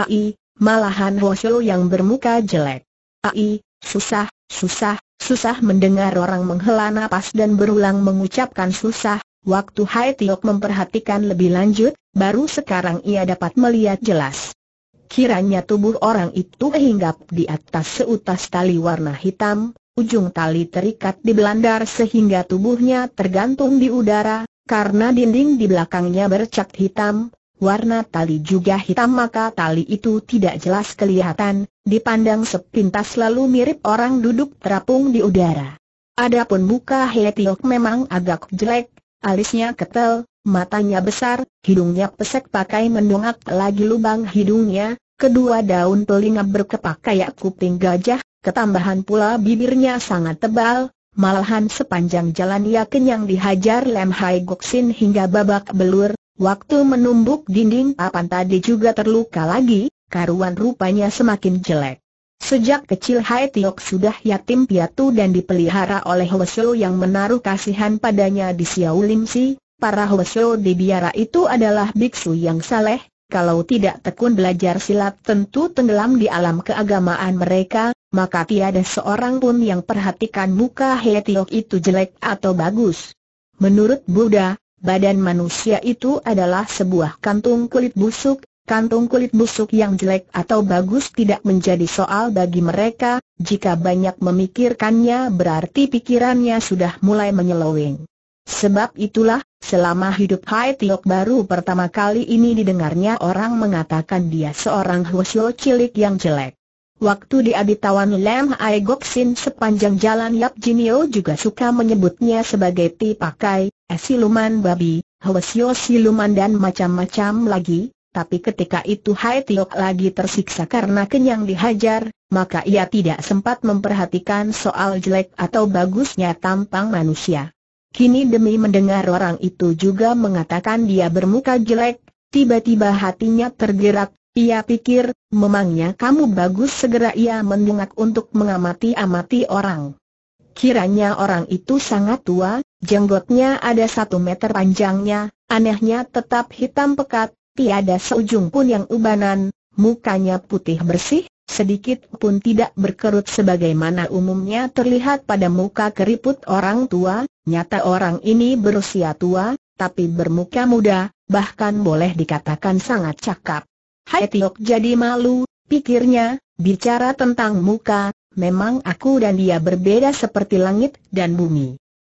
Ai, malahan Hwasyo yang bermuka jelek. Ai, susah, susah, susah mendengar orang menghela napas dan berulang mengucapkan susah, waktu Hai Tiok memperhatikan lebih lanjut, baru sekarang ia dapat melihat jelas. Kiranya tubuh orang itu hinggap di atas seutas tali warna hitam, ujung tali terikat di belandar sehingga tubuhnya tergantung di udara, karena dinding di belakangnya bercak hitam, warna tali juga hitam maka tali itu tidak jelas kelihatan, dipandang sepintas lalu mirip orang duduk terapung di udara. Adapun muka Hetiok memang agak jelek, alisnya ketel, matanya besar, hidungnya pesek pakai mendongak lagi lubang hidungnya, kedua daun telinga berkepak kayak kuping gajah, ketambahan pula bibirnya sangat tebal, Malahan sepanjang jalan ia kenyang dihajar Lem Hai Goksin hingga babak belur, Waktu menumbuk dinding papan tadi juga terluka lagi, karuan rupanya semakin jelek. Sejak kecil Hai Tiok sudah yatim piatu dan dipelihara oleh Hwasyo yang menaruh kasihan padanya di Xiao Lim Si, para Hwasyo di biara itu adalah biksu yang saleh, kalau tidak tekun belajar silat tentu tenggelam di alam keagamaan mereka, maka tiada seorang pun yang perhatikan muka Tiok itu jelek atau bagus. Menurut Buddha, Badan manusia itu adalah sebuah kantung kulit busuk, kantung kulit busuk yang jelek atau bagus tidak menjadi soal bagi mereka, jika banyak memikirkannya berarti pikirannya sudah mulai menyeloweng. Sebab itulah, selama hidup Hai Tiok baru pertama kali ini didengarnya orang mengatakan dia seorang Hwasyo cilik yang jelek. Waktu dia ditawan Lam Ai Goksin sepanjang jalan Yap Jinio juga suka menyebutnya sebagai ti pakai, siluman babi, Hwasyo siluman dan macam-macam lagi, tapi ketika itu Hai Tiok lagi tersiksa karena kenyang dihajar, maka ia tidak sempat memperhatikan soal jelek atau bagusnya tampang manusia. Kini demi mendengar orang itu juga mengatakan dia bermuka jelek, tiba-tiba hatinya tergerak, ia pikir, memangnya kamu bagus segera ia mendengak untuk mengamati-amati orang. Kiranya orang itu sangat tua, jenggotnya ada satu meter panjangnya, anehnya tetap hitam pekat, tiada seujung pun yang ubanan, mukanya putih bersih, sedikit pun tidak berkerut sebagaimana umumnya terlihat pada muka keriput orang tua, nyata orang ini berusia tua, tapi bermuka muda, bahkan boleh dikatakan sangat cakap. Hai Tiok jadi malu, pikirnya, bicara tentang muka, memang aku dan dia berbeda seperti langit dan bumi.